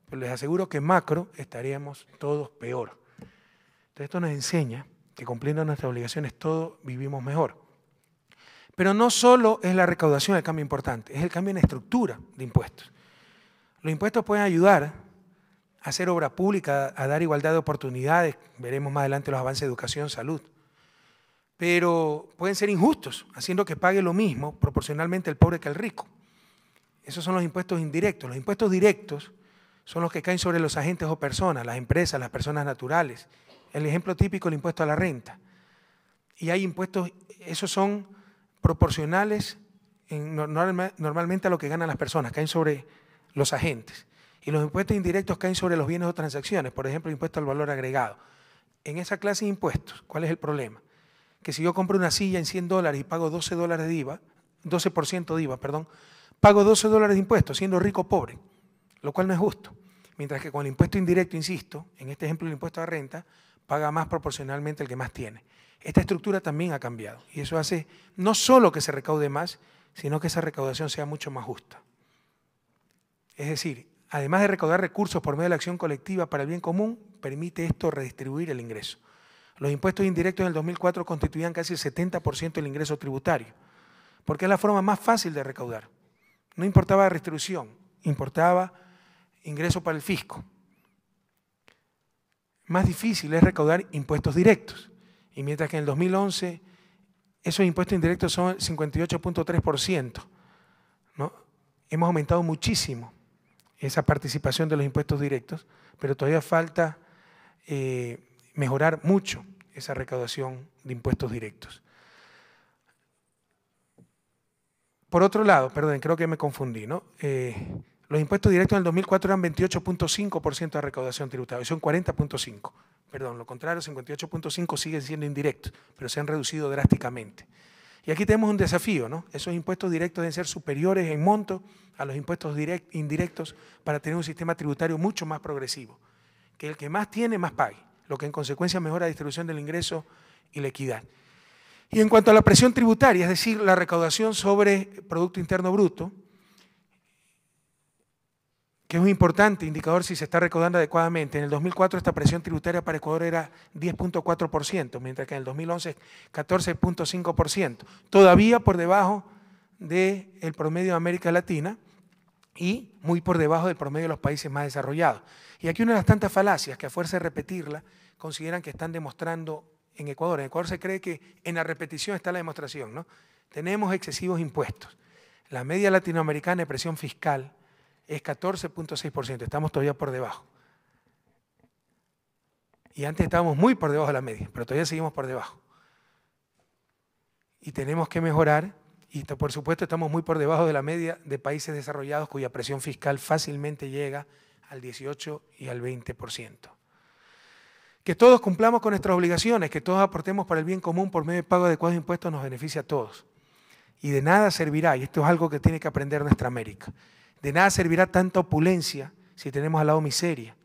Pero les aseguro que macro estaríamos todos peor. Entonces esto nos enseña que cumpliendo nuestras obligaciones todos vivimos mejor. Pero no solo es la recaudación el cambio importante, es el cambio en estructura de impuestos. Los impuestos pueden ayudar a hacer obra pública, a dar igualdad de oportunidades, veremos más adelante los avances de educación, salud, pero pueden ser injustos, haciendo que pague lo mismo proporcionalmente el pobre que el rico. Esos son los impuestos indirectos. Los impuestos directos son los que caen sobre los agentes o personas, las empresas, las personas naturales. El ejemplo típico, el impuesto a la renta. Y hay impuestos, esos son proporcionales normalmente a lo que ganan las personas, caen sobre los agentes. Y los impuestos indirectos caen sobre los bienes o transacciones, por ejemplo, el impuesto al valor agregado. En esa clase de impuestos, ¿cuál es el problema? que si yo compro una silla en 100 dólares y pago 12 dólares de IVA, 12% de IVA, perdón, pago 12 dólares de impuestos siendo rico o pobre, lo cual no es justo. Mientras que con el impuesto indirecto, insisto, en este ejemplo el impuesto a renta, paga más proporcionalmente el que más tiene. Esta estructura también ha cambiado y eso hace no solo que se recaude más, sino que esa recaudación sea mucho más justa. Es decir, además de recaudar recursos por medio de la acción colectiva para el bien común, permite esto redistribuir el ingreso. Los impuestos indirectos en el 2004 constituían casi el 70% del ingreso tributario, porque es la forma más fácil de recaudar. No importaba restitución, importaba ingreso para el fisco. Más difícil es recaudar impuestos directos. Y mientras que en el 2011 esos impuestos indirectos son 58.3%, ¿no? hemos aumentado muchísimo esa participación de los impuestos directos, pero todavía falta eh, mejorar mucho esa recaudación de impuestos directos. Por otro lado, perdón, creo que me confundí, ¿no? Eh, los impuestos directos en el 2004 eran 28.5% de recaudación tributaria, son 40.5%. Perdón, lo contrario, 58.5% siguen siendo indirectos, pero se han reducido drásticamente. Y aquí tenemos un desafío, ¿no? Esos impuestos directos deben ser superiores en monto a los impuestos indirectos para tener un sistema tributario mucho más progresivo, que el que más tiene, más pague lo que en consecuencia mejora la distribución del ingreso y la equidad. Y en cuanto a la presión tributaria, es decir, la recaudación sobre Producto Interno Bruto, que es un importante indicador si se está recaudando adecuadamente. En el 2004 esta presión tributaria para Ecuador era 10.4%, mientras que en el 2011 14.5%, todavía por debajo del promedio de América Latina y muy por debajo del promedio de los países más desarrollados. Y aquí una de las tantas falacias que a fuerza de repetirla consideran que están demostrando en Ecuador. En Ecuador se cree que en la repetición está la demostración, ¿no? Tenemos excesivos impuestos. La media latinoamericana de presión fiscal es 14.6%, estamos todavía por debajo. Y antes estábamos muy por debajo de la media, pero todavía seguimos por debajo. Y tenemos que mejorar, y por supuesto estamos muy por debajo de la media de países desarrollados cuya presión fiscal fácilmente llega al 18 y al 20%. Que todos cumplamos con nuestras obligaciones, que todos aportemos para el bien común por medio de pago adecuado de impuestos nos beneficia a todos. Y de nada servirá, y esto es algo que tiene que aprender nuestra América, de nada servirá tanta opulencia si tenemos al lado miseria.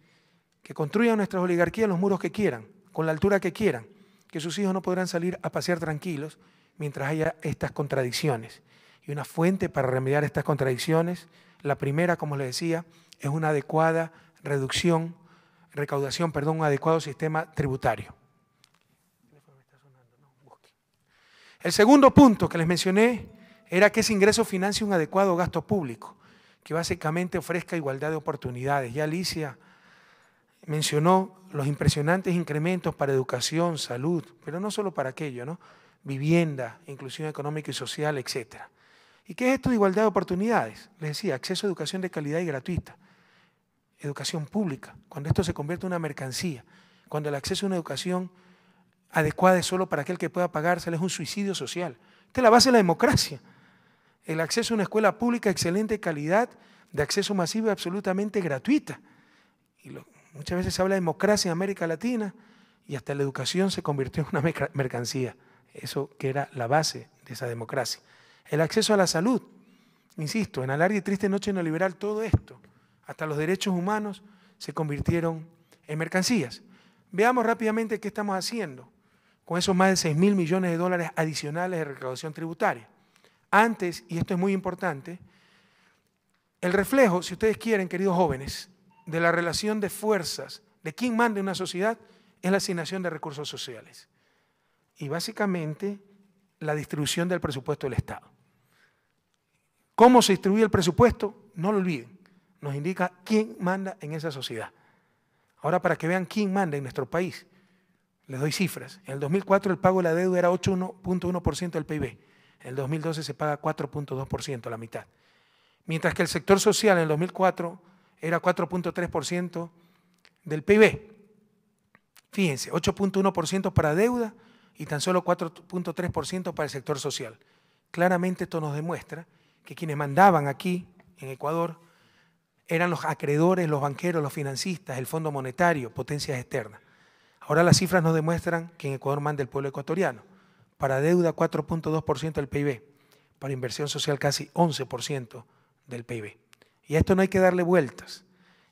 Que construyan nuestras oligarquías los muros que quieran, con la altura que quieran, que sus hijos no podrán salir a pasear tranquilos mientras haya estas contradicciones. Y una fuente para remediar estas contradicciones, la primera, como les decía, es una adecuada reducción, recaudación, perdón, un adecuado sistema tributario. El segundo punto que les mencioné era que ese ingreso financie un adecuado gasto público, que básicamente ofrezca igualdad de oportunidades. Ya Alicia mencionó los impresionantes incrementos para educación, salud, pero no solo para aquello, ¿no? Vivienda, inclusión económica y social, etc. ¿Y qué es esto de igualdad de oportunidades? Les decía, acceso a educación de calidad y gratuita educación pública, cuando esto se convierte en una mercancía, cuando el acceso a una educación adecuada es solo para aquel que pueda pagársela, es un suicidio social. Esta es la base de la democracia. El acceso a una escuela pública de excelente calidad, de acceso masivo y absolutamente gratuita. Y muchas veces se habla de democracia en América Latina y hasta la educación se convirtió en una mercancía. Eso que era la base de esa democracia. El acceso a la salud, insisto, en la larga y triste noche neoliberal, todo esto hasta los derechos humanos, se convirtieron en mercancías. Veamos rápidamente qué estamos haciendo con esos más de 6 mil millones de dólares adicionales de recaudación tributaria. Antes, y esto es muy importante, el reflejo, si ustedes quieren, queridos jóvenes, de la relación de fuerzas, de quién manda una sociedad, es la asignación de recursos sociales. Y básicamente la distribución del presupuesto del Estado. ¿Cómo se distribuye el presupuesto? No lo olviden nos indica quién manda en esa sociedad. Ahora, para que vean quién manda en nuestro país, les doy cifras. En el 2004 el pago de la deuda era 8.1% del PIB. En el 2012 se paga 4.2%, la mitad. Mientras que el sector social en el 2004 era 4.3% del PIB. Fíjense, 8.1% para deuda y tan solo 4.3% para el sector social. Claramente esto nos demuestra que quienes mandaban aquí en Ecuador eran los acreedores, los banqueros, los financistas, el Fondo Monetario, potencias externas. Ahora las cifras nos demuestran que en Ecuador manda el pueblo ecuatoriano. Para deuda 4.2% del PIB, para inversión social casi 11% del PIB. Y a esto no hay que darle vueltas.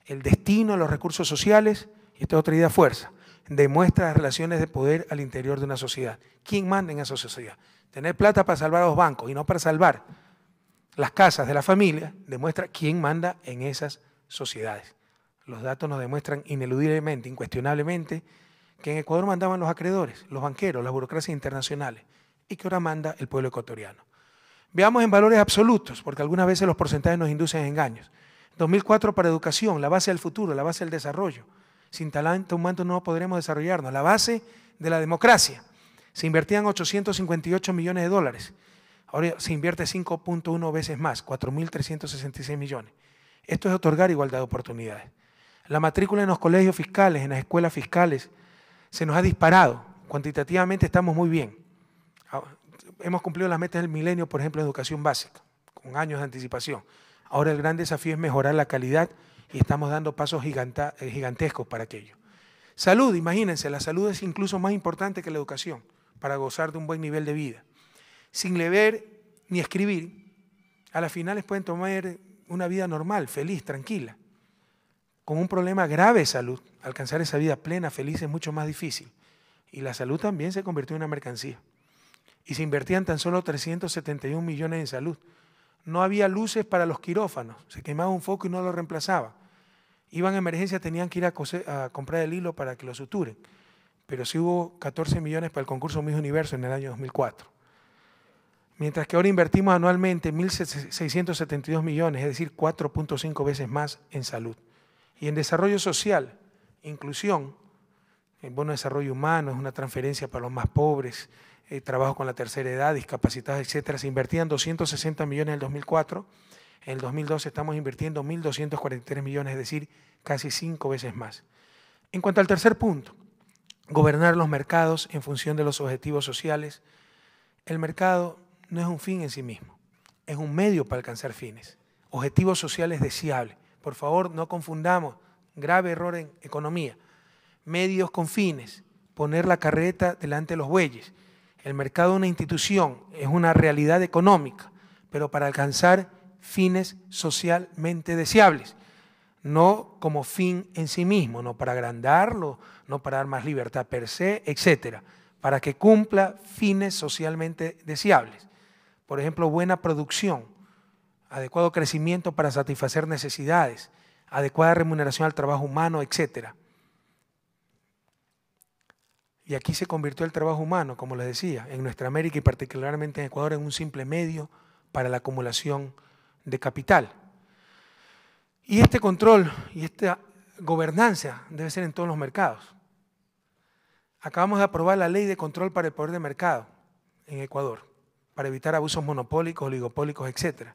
El destino a los recursos sociales, y esta es otra idea fuerza, demuestra las relaciones de poder al interior de una sociedad. ¿Quién manda en esa sociedad? Tener plata para salvar a los bancos y no para salvar las casas de la familia, demuestra quién manda en esas sociedades. Los datos nos demuestran ineludiblemente, incuestionablemente, que en Ecuador mandaban los acreedores, los banqueros, las burocracias internacionales, y que ahora manda el pueblo ecuatoriano. Veamos en valores absolutos, porque algunas veces los porcentajes nos inducen a engaños. 2004 para educación, la base del futuro, la base del desarrollo. Sin talento humano no podremos desarrollarnos, la base de la democracia. Se invertían 858 millones de dólares. Ahora se invierte 5.1 veces más, 4.366 millones. Esto es otorgar igualdad de oportunidades. La matrícula en los colegios fiscales, en las escuelas fiscales, se nos ha disparado. Cuantitativamente estamos muy bien. Hemos cumplido las metas del milenio, por ejemplo, en educación básica, con años de anticipación. Ahora el gran desafío es mejorar la calidad y estamos dando pasos eh, gigantescos para aquello. Salud, imagínense, la salud es incluso más importante que la educación para gozar de un buen nivel de vida sin leer ni escribir, a las finales pueden tomar una vida normal, feliz, tranquila. Con un problema grave de salud, alcanzar esa vida plena, feliz es mucho más difícil. Y la salud también se convirtió en una mercancía. Y se invertían tan solo 371 millones en salud. No había luces para los quirófanos, se quemaba un foco y no lo reemplazaba. Iban a emergencia, tenían que ir a, a comprar el hilo para que lo suturen. Pero sí hubo 14 millones para el concurso Miss Universo en el año 2004. Mientras que ahora invertimos anualmente 1.672 millones, es decir, 4.5 veces más en salud. Y en desarrollo social, inclusión, el bono de desarrollo humano es una transferencia para los más pobres, eh, trabajo con la tercera edad, discapacitados, etcétera. Se invertían 260 millones en el 2004. En el 2012 estamos invirtiendo 1.243 millones, es decir, casi cinco veces más. En cuanto al tercer punto, gobernar los mercados en función de los objetivos sociales. El mercado no es un fin en sí mismo, es un medio para alcanzar fines, objetivos sociales deseables. Por favor, no confundamos, grave error en economía, medios con fines, poner la carreta delante de los bueyes. El mercado es una institución, es una realidad económica, pero para alcanzar fines socialmente deseables, no como fin en sí mismo, no para agrandarlo, no para dar más libertad per se, etcétera, para que cumpla fines socialmente deseables. Por ejemplo, buena producción, adecuado crecimiento para satisfacer necesidades, adecuada remuneración al trabajo humano, etc. Y aquí se convirtió el trabajo humano, como les decía, en nuestra América y particularmente en Ecuador, en un simple medio para la acumulación de capital. Y este control y esta gobernanza debe ser en todos los mercados. Acabamos de aprobar la ley de control para el poder de mercado en Ecuador para evitar abusos monopólicos, oligopólicos, etc.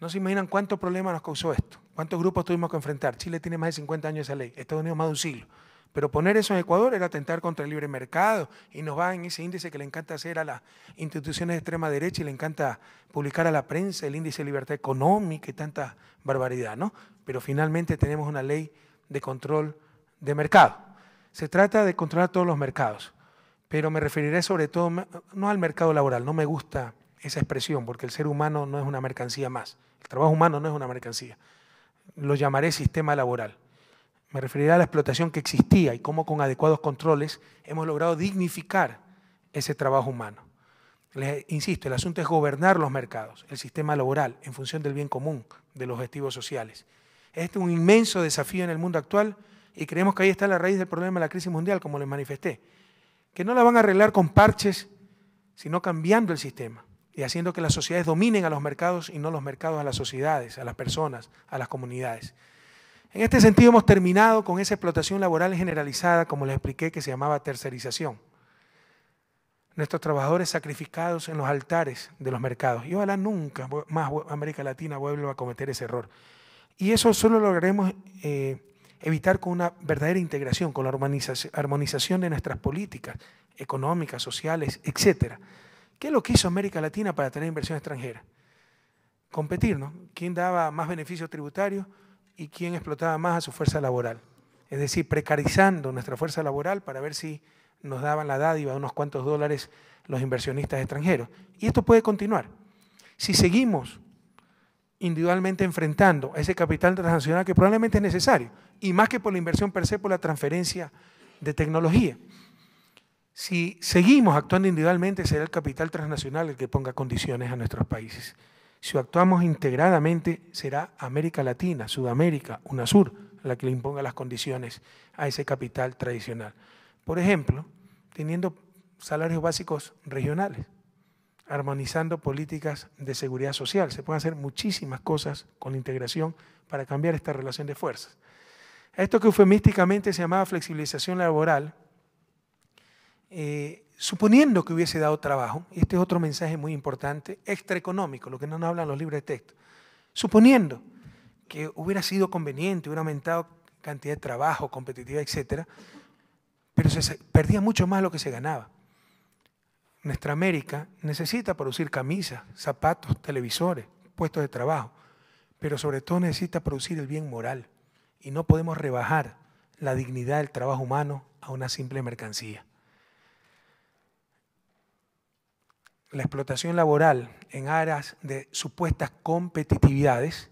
No se imaginan cuántos problemas nos causó esto, cuántos grupos tuvimos que enfrentar. Chile tiene más de 50 años esa ley, Estados Unidos más de un siglo. Pero poner eso en Ecuador era atentar contra el libre mercado y nos va en ese índice que le encanta hacer a las instituciones de extrema derecha y le encanta publicar a la prensa el índice de libertad económica y tanta barbaridad, ¿no? Pero finalmente tenemos una ley de control de mercado. Se trata de controlar todos los mercados pero me referiré sobre todo no al mercado laboral, no me gusta esa expresión, porque el ser humano no es una mercancía más, el trabajo humano no es una mercancía, lo llamaré sistema laboral. Me referiré a la explotación que existía y cómo con adecuados controles hemos logrado dignificar ese trabajo humano. Les insisto, el asunto es gobernar los mercados, el sistema laboral, en función del bien común, de los objetivos sociales. Este es un inmenso desafío en el mundo actual y creemos que ahí está la raíz del problema de la crisis mundial, como les manifesté que no la van a arreglar con parches, sino cambiando el sistema y haciendo que las sociedades dominen a los mercados y no los mercados a las sociedades, a las personas, a las comunidades. En este sentido hemos terminado con esa explotación laboral generalizada, como les expliqué, que se llamaba tercerización. Nuestros trabajadores sacrificados en los altares de los mercados. Y ojalá nunca más América Latina vuelva a cometer ese error. Y eso solo lograremos eh, evitar con una verdadera integración, con la armonización de nuestras políticas económicas, sociales, etc. ¿Qué es lo que hizo América Latina para tener inversión extranjera? Competir, ¿no? ¿Quién daba más beneficios tributarios y quién explotaba más a su fuerza laboral? Es decir, precarizando nuestra fuerza laboral para ver si nos daban la dádiva de unos cuantos dólares los inversionistas extranjeros. Y esto puede continuar. Si seguimos individualmente enfrentando ese capital transnacional que probablemente es necesario, y más que por la inversión per se, por la transferencia de tecnología. Si seguimos actuando individualmente, será el capital transnacional el que ponga condiciones a nuestros países. Si actuamos integradamente, será América Latina, Sudamérica, UNASUR, la que le imponga las condiciones a ese capital tradicional. Por ejemplo, teniendo salarios básicos regionales armonizando políticas de seguridad social. Se pueden hacer muchísimas cosas con la integración para cambiar esta relación de fuerzas. Esto que eufemísticamente se llamaba flexibilización laboral, eh, suponiendo que hubiese dado trabajo, y este es otro mensaje muy importante, extraeconómico, lo que no nos hablan los libros de texto, suponiendo que hubiera sido conveniente, hubiera aumentado cantidad de trabajo, competitividad, etc., pero se perdía mucho más lo que se ganaba nuestra América necesita producir camisas, zapatos, televisores, puestos de trabajo, pero sobre todo necesita producir el bien moral. Y no podemos rebajar la dignidad del trabajo humano a una simple mercancía. La explotación laboral en aras de supuestas competitividades,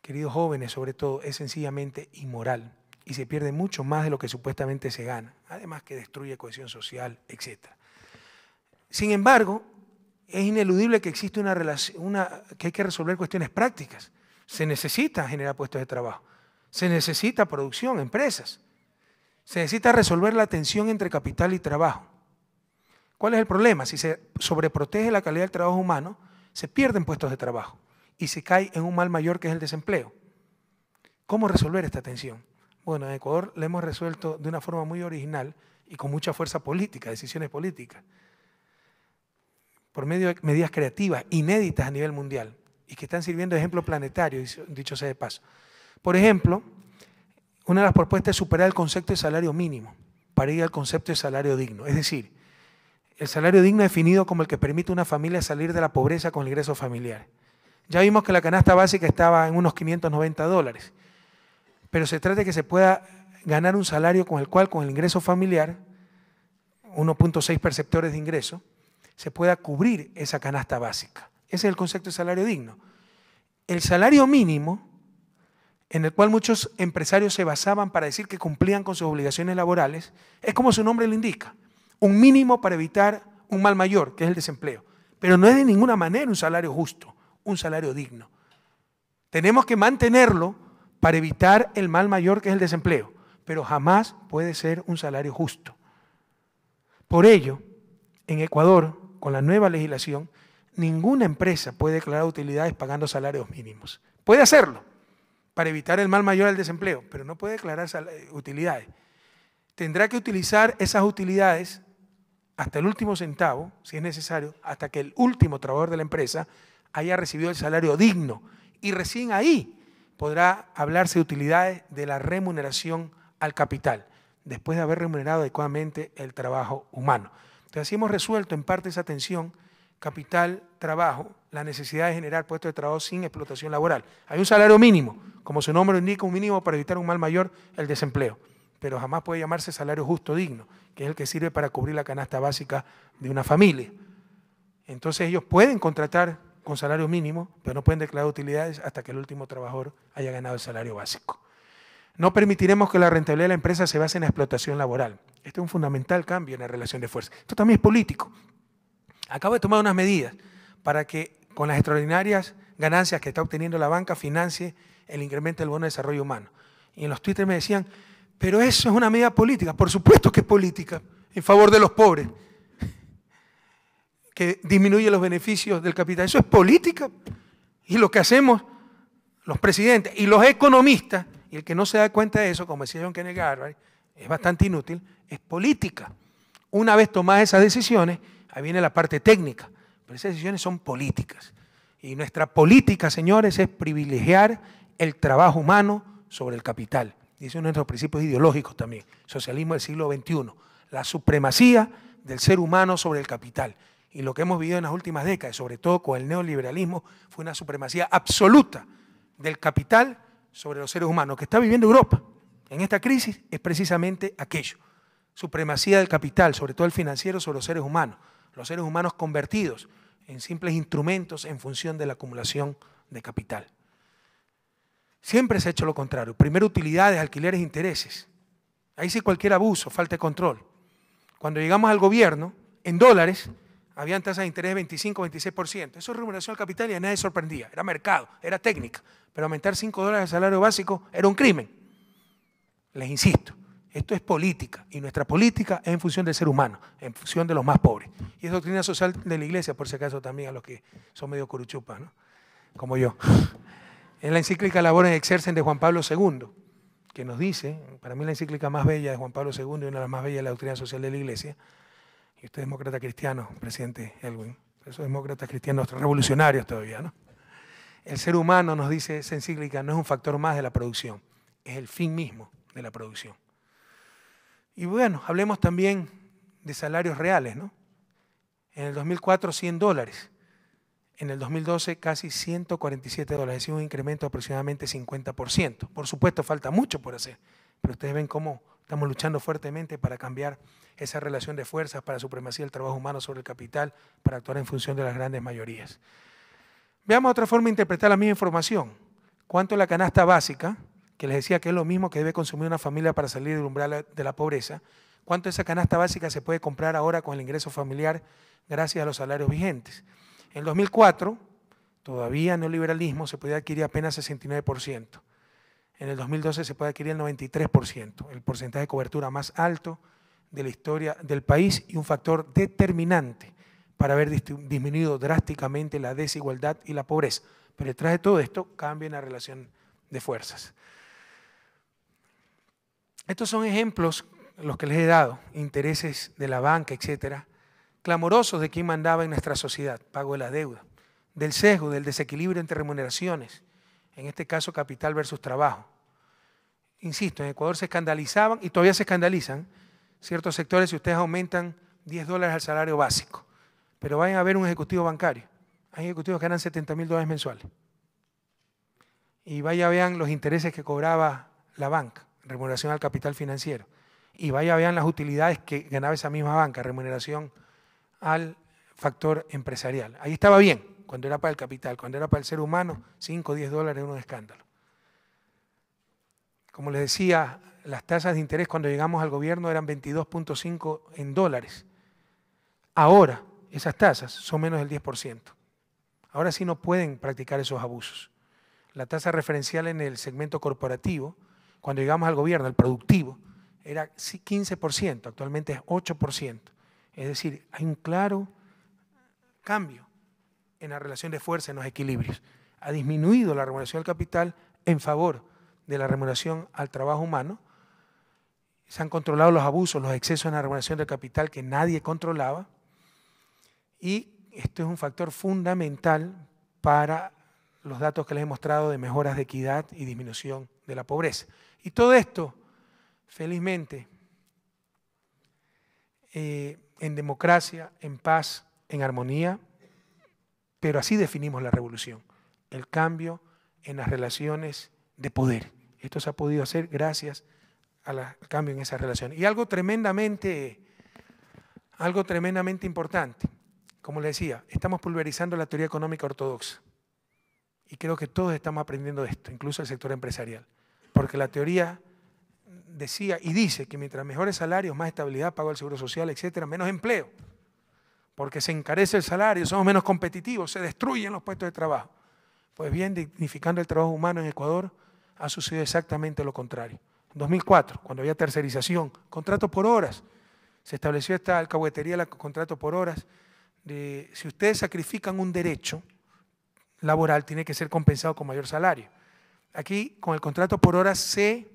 queridos jóvenes sobre todo, es sencillamente inmoral y se pierde mucho más de lo que supuestamente se gana, además que destruye cohesión social, etcétera. Sin embargo, es ineludible que existe una que hay que resolver cuestiones prácticas. Se necesita generar puestos de trabajo, se necesita producción, empresas, se necesita resolver la tensión entre capital y trabajo. ¿Cuál es el problema? Si se sobreprotege la calidad del trabajo humano, se pierden puestos de trabajo y se cae en un mal mayor que es el desempleo. ¿Cómo resolver esta tensión? Bueno, en Ecuador la hemos resuelto de una forma muy original y con mucha fuerza política, decisiones políticas por medio de medidas creativas, inéditas a nivel mundial, y que están sirviendo de ejemplo planetario, dicho sea de paso. Por ejemplo, una de las propuestas es superar el concepto de salario mínimo para ir al concepto de salario digno. Es decir, el salario digno definido como el que permite a una familia salir de la pobreza con el ingreso familiar. Ya vimos que la canasta básica estaba en unos 590 dólares, pero se trata de que se pueda ganar un salario con el cual, con el ingreso familiar, 1.6 perceptores de ingreso, se pueda cubrir esa canasta básica. Ese es el concepto de salario digno. El salario mínimo, en el cual muchos empresarios se basaban para decir que cumplían con sus obligaciones laborales, es como su nombre lo indica, un mínimo para evitar un mal mayor, que es el desempleo. Pero no es de ninguna manera un salario justo, un salario digno. Tenemos que mantenerlo para evitar el mal mayor, que es el desempleo, pero jamás puede ser un salario justo. Por ello, en Ecuador con la nueva legislación, ninguna empresa puede declarar utilidades pagando salarios mínimos. Puede hacerlo para evitar el mal mayor al desempleo, pero no puede declarar eh, utilidades. Tendrá que utilizar esas utilidades hasta el último centavo, si es necesario, hasta que el último trabajador de la empresa haya recibido el salario digno. Y recién ahí podrá hablarse de utilidades de la remuneración al capital, después de haber remunerado adecuadamente el trabajo humano. Entonces, así hemos resuelto en parte esa tensión capital, trabajo, la necesidad de generar puestos de trabajo sin explotación laboral. Hay un salario mínimo, como su nombre indica, un mínimo para evitar un mal mayor, el desempleo, pero jamás puede llamarse salario justo digno, que es el que sirve para cubrir la canasta básica de una familia. Entonces ellos pueden contratar con salario mínimo, pero no pueden declarar utilidades hasta que el último trabajador haya ganado el salario básico. No permitiremos que la rentabilidad de la empresa se base en la explotación laboral. Este es un fundamental cambio en la relación de fuerza. Esto también es político. Acabo de tomar unas medidas para que con las extraordinarias ganancias que está obteniendo la banca financie el incremento del bono de desarrollo humano. Y en los Twitter me decían, pero eso es una medida política. Por supuesto que es política, en favor de los pobres, que disminuye los beneficios del capital. Eso es política. Y lo que hacemos los presidentes y los economistas, y el que no se da cuenta de eso, como decía John Kenneth Garvey, es bastante inútil, es política. Una vez tomadas esas decisiones, ahí viene la parte técnica, pero esas decisiones son políticas. Y nuestra política, señores, es privilegiar el trabajo humano sobre el capital. Y es uno de nuestros principios ideológicos también, socialismo del siglo XXI, la supremacía del ser humano sobre el capital. Y lo que hemos vivido en las últimas décadas, sobre todo con el neoliberalismo, fue una supremacía absoluta del capital sobre los seres humanos, que está viviendo Europa en esta crisis es precisamente aquello, supremacía del capital, sobre todo el financiero, sobre los seres humanos, los seres humanos convertidos en simples instrumentos en función de la acumulación de capital. Siempre se ha hecho lo contrario, primero utilidades, alquileres, intereses. Ahí sí cualquier abuso, falta de control. Cuando llegamos al gobierno, en dólares, habían tasas de interés de 25, 26%. Eso es remuneración al capital y a nadie sorprendía. Era mercado, era técnica. Pero aumentar 5 dólares de salario básico era un crimen. Les insisto, esto es política y nuestra política es en función del ser humano, en función de los más pobres. Y es doctrina social de la iglesia, por si acaso también a los que son medio curuchupas, ¿no? como yo. En la encíclica labores Exercen de Juan Pablo II, que nos dice, para mí la encíclica más bella de Juan Pablo II y una de las más bellas de la doctrina social de la iglesia, y usted es demócrata cristiano, presidente Elwin, esos demócratas cristianos revolucionarios todavía, ¿no? El ser humano, nos dice esa encíclica, no es un factor más de la producción, es el fin mismo de la producción. Y bueno, hablemos también de salarios reales, ¿no? En el 2004, 100 dólares. En el 2012, casi 147 dólares, es un incremento de aproximadamente 50%. Por supuesto, falta mucho por hacer, pero ustedes ven cómo estamos luchando fuertemente para cambiar esa relación de fuerzas, para supremacía del trabajo humano sobre el capital, para actuar en función de las grandes mayorías. Veamos otra forma de interpretar la misma información. ¿Cuánto la canasta básica que les decía que es lo mismo que debe consumir una familia para salir del umbral de la pobreza, ¿cuánto esa canasta básica se puede comprar ahora con el ingreso familiar gracias a los salarios vigentes? En 2004, todavía neoliberalismo se podía adquirir apenas 69%. En el 2012 se puede adquirir el 93%, el porcentaje de cobertura más alto de la historia del país y un factor determinante para haber disminuido drásticamente la desigualdad y la pobreza. Pero detrás de todo esto cambia la relación de fuerzas. Estos son ejemplos, los que les he dado, intereses de la banca, etcétera, clamorosos de quién mandaba en nuestra sociedad, pago de la deuda, del sesgo, del desequilibrio entre remuneraciones, en este caso capital versus trabajo. Insisto, en Ecuador se escandalizaban y todavía se escandalizan ciertos sectores si ustedes aumentan 10 dólares al salario básico. Pero vayan a ver un ejecutivo bancario. Hay ejecutivos que ganan 70 mil dólares mensuales. Y vaya vean los intereses que cobraba la banca remuneración al capital financiero. Y vaya, vean las utilidades que ganaba esa misma banca, remuneración al factor empresarial. Ahí estaba bien, cuando era para el capital, cuando era para el ser humano, 5 o 10 dólares era un escándalo. Como les decía, las tasas de interés cuando llegamos al gobierno eran 22.5 en dólares. Ahora esas tasas son menos del 10%. Ahora sí no pueden practicar esos abusos. La tasa referencial en el segmento corporativo cuando llegamos al gobierno, al productivo, era 15%, actualmente es 8%. Es decir, hay un claro cambio en la relación de fuerza, en los equilibrios. Ha disminuido la remuneración del capital en favor de la remuneración al trabajo humano. Se han controlado los abusos, los excesos en la remuneración del capital que nadie controlaba. Y esto es un factor fundamental para los datos que les he mostrado de mejoras de equidad y disminución de la pobreza. Y todo esto, felizmente, eh, en democracia, en paz, en armonía, pero así definimos la revolución, el cambio en las relaciones de poder. Esto se ha podido hacer gracias al cambio en esas relaciones. Y algo tremendamente, algo tremendamente importante, como le decía, estamos pulverizando la teoría económica ortodoxa. Y creo que todos estamos aprendiendo de esto, incluso el sector empresarial. Porque la teoría decía y dice que mientras mejores salarios, más estabilidad, pago al seguro social, etcétera, menos empleo. Porque se encarece el salario, somos menos competitivos, se destruyen los puestos de trabajo. Pues bien, dignificando el trabajo humano en Ecuador, ha sucedido exactamente lo contrario. En 2004, cuando había tercerización, contrato por horas, se estableció esta alcahuetería el contrato por horas. De, si ustedes sacrifican un derecho laboral, tiene que ser compensado con mayor salario. Aquí con el contrato por hora se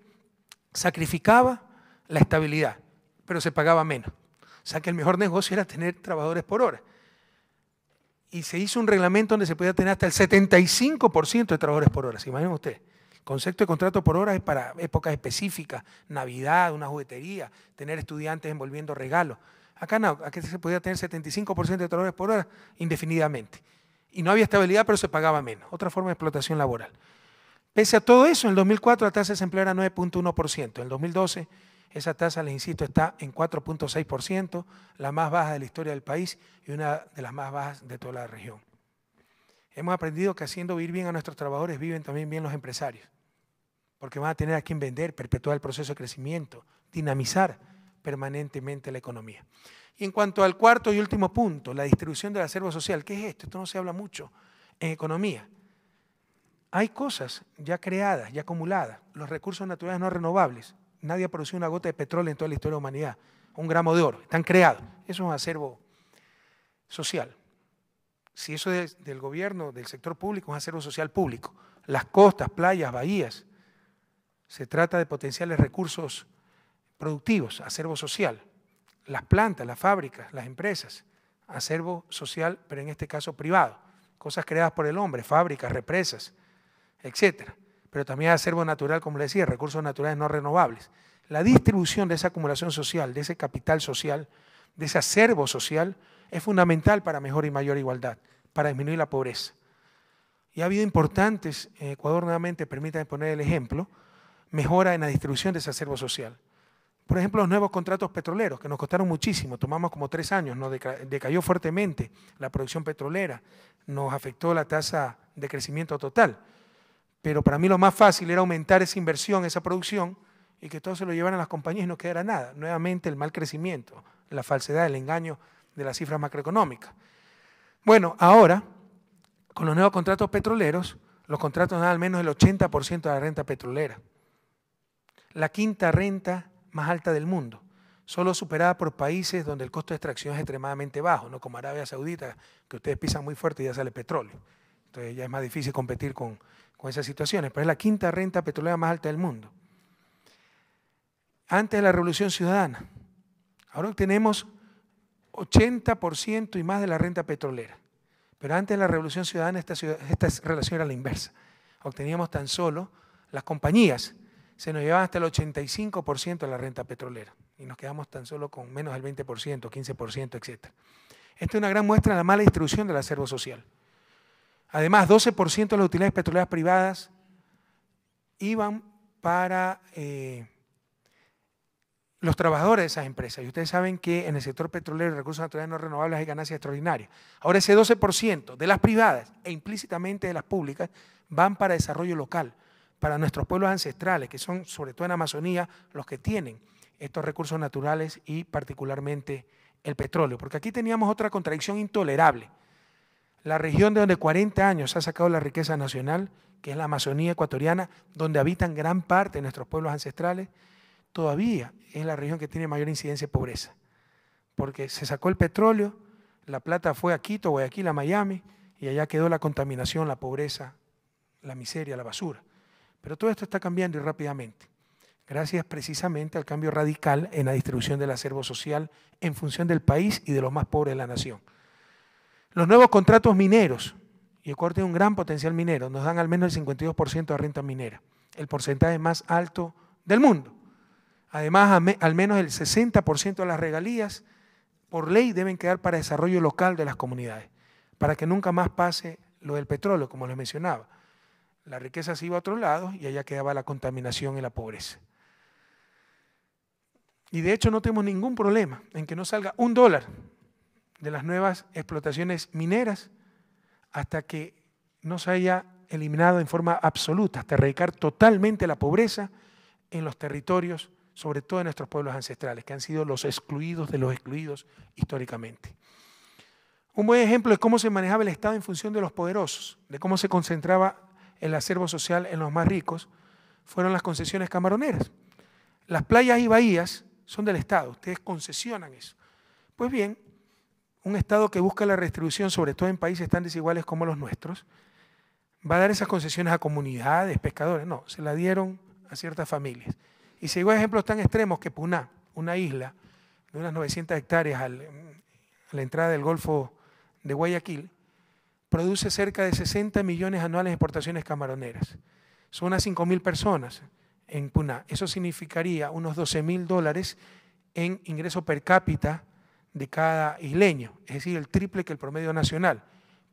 sacrificaba la estabilidad, pero se pagaba menos. O sea que el mejor negocio era tener trabajadores por hora. Y se hizo un reglamento donde se podía tener hasta el 75% de trabajadores por hora. ¿Se imaginan ustedes? El concepto de contrato por hora es para épocas específicas, Navidad, una juguetería, tener estudiantes envolviendo regalos. Acá no, aquí se podía tener 75% de trabajadores por hora indefinidamente. Y no había estabilidad, pero se pagaba menos. Otra forma de explotación laboral. Pese a todo eso, en 2004 la tasa de desempleo era 9.1%. En el 2012 esa tasa, les insisto, está en 4.6%, la más baja de la historia del país y una de las más bajas de toda la región. Hemos aprendido que haciendo vivir bien a nuestros trabajadores viven también bien los empresarios, porque van a tener a quien vender, perpetuar el proceso de crecimiento, dinamizar permanentemente la economía. Y en cuanto al cuarto y último punto, la distribución del acervo social, ¿qué es esto? Esto no se habla mucho en economía. Hay cosas ya creadas, ya acumuladas, los recursos naturales no renovables. Nadie ha producido una gota de petróleo en toda la historia de la humanidad, un gramo de oro, están creados. Eso es un acervo social. Si eso es del gobierno, del sector público, es un acervo social público. Las costas, playas, bahías, se trata de potenciales recursos productivos, acervo social. Las plantas, las fábricas, las empresas, acervo social, pero en este caso privado. Cosas creadas por el hombre, fábricas, represas, etcétera, Pero también acervo natural, como le decía, recursos naturales no renovables. La distribución de esa acumulación social, de ese capital social, de ese acervo social, es fundamental para mejor y mayor igualdad, para disminuir la pobreza. Y ha habido importantes, en eh, Ecuador nuevamente, permítanme poner el ejemplo, mejora en la distribución de ese acervo social. Por ejemplo, los nuevos contratos petroleros, que nos costaron muchísimo, tomamos como tres años, nos decayó fuertemente la producción petrolera, nos afectó la tasa de crecimiento total. Pero para mí lo más fácil era aumentar esa inversión, esa producción, y que todo se lo llevaran a las compañías y no quedara nada. Nuevamente el mal crecimiento, la falsedad, el engaño de las cifras macroeconómicas. Bueno, ahora, con los nuevos contratos petroleros, los contratos dan al menos el 80% de la renta petrolera. La quinta renta más alta del mundo, solo superada por países donde el costo de extracción es extremadamente bajo, no como Arabia Saudita, que ustedes pisan muy fuerte y ya sale petróleo. Entonces ya es más difícil competir con, con esas situaciones, pero es la quinta renta petrolera más alta del mundo. Antes de la Revolución Ciudadana, ahora obtenemos 80% y más de la renta petrolera. Pero antes de la Revolución Ciudadana esta, esta, relación era la inversa. Obteníamos tan solo las compañías, se nos llevaban hasta el 85% de la renta petrolera y nos quedamos tan solo con menos del 20%, 15%, etc. Esta es una gran muestra de la mala distribución del acervo social. Además, 12% de las utilidades petroleras privadas iban para eh, los trabajadores de esas empresas. Y ustedes saben que en el sector petrolero y recursos naturales no renovables hay ganancias extraordinarias. Ahora ese 12% de las privadas e implícitamente de las públicas van para desarrollo local, para nuestros pueblos ancestrales, que son sobre todo en Amazonía los que tienen estos recursos naturales y particularmente el petróleo. Porque aquí teníamos otra contradicción intolerable la región de donde 40 años ha sacado la riqueza nacional, que es la Amazonía ecuatoriana, donde habitan gran parte de nuestros pueblos ancestrales, todavía es la región que tiene mayor incidencia de pobreza. Porque se sacó el petróleo, la plata fue a Quito, Guayaquil, a Miami, y allá quedó la contaminación, la pobreza, la miseria, la basura. Pero todo esto está cambiando y rápidamente, gracias precisamente al cambio radical en la distribución del acervo social en función del país y de los más pobres de la nación. Los nuevos contratos mineros, y el corte un gran potencial minero, nos dan al menos el 52% de renta minera, el porcentaje más alto del mundo. Además, al menos el 60% de las regalías por ley deben quedar para desarrollo local de las comunidades, para que nunca más pase lo del petróleo, como les mencionaba. La riqueza se iba a otro lado y allá quedaba la contaminación y la pobreza. Y de hecho no tenemos ningún problema en que no salga un dólar de las nuevas explotaciones mineras hasta que no se haya eliminado en forma absoluta, hasta erradicar totalmente la pobreza en los territorios, sobre todo en nuestros pueblos ancestrales, que han sido los excluidos de los excluidos históricamente. Un buen ejemplo es cómo se manejaba el Estado en función de los poderosos, de cómo se concentraba el acervo social en los más ricos, fueron las concesiones camaroneras. Las playas y bahías son del Estado, ustedes concesionan eso. Pues bien, un Estado que busca la redistribución, sobre todo en países tan desiguales como los nuestros, va a dar esas concesiones a comunidades, pescadores. No, se las dieron a ciertas familias. Y se a ejemplos tan extremos que Puná, pues, una isla de unas 900 hectáreas a la entrada del Golfo de Guayaquil, produce cerca de 60 millones anuales de exportaciones camaroneras. Son unas 5.000 personas en Puná. Eso significaría unos 12.000 dólares en ingreso per cápita de cada isleño, es decir, el triple que el promedio nacional,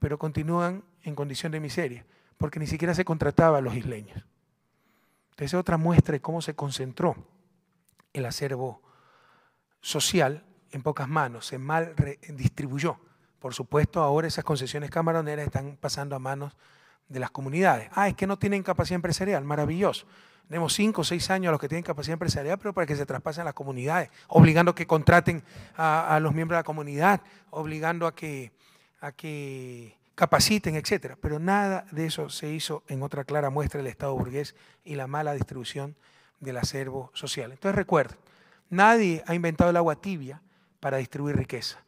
pero continúan en condición de miseria, porque ni siquiera se contrataba a los isleños. Entonces, otra muestra de cómo se concentró el acervo social en pocas manos, se mal distribuyó. Por supuesto, ahora esas concesiones camaroneras están pasando a manos de las comunidades. Ah, es que no tienen capacidad empresarial, maravilloso. Tenemos cinco o seis años a los que tienen capacidad empresarial, pero para que se traspasen las comunidades, obligando a que contraten a, los miembros de la comunidad, obligando a que, capaciten, etc. Pero nada de eso se hizo en otra clara muestra del Estado burgués y la mala distribución del acervo social. Entonces recuerden, nadie ha inventado el agua tibia para distribuir riqueza,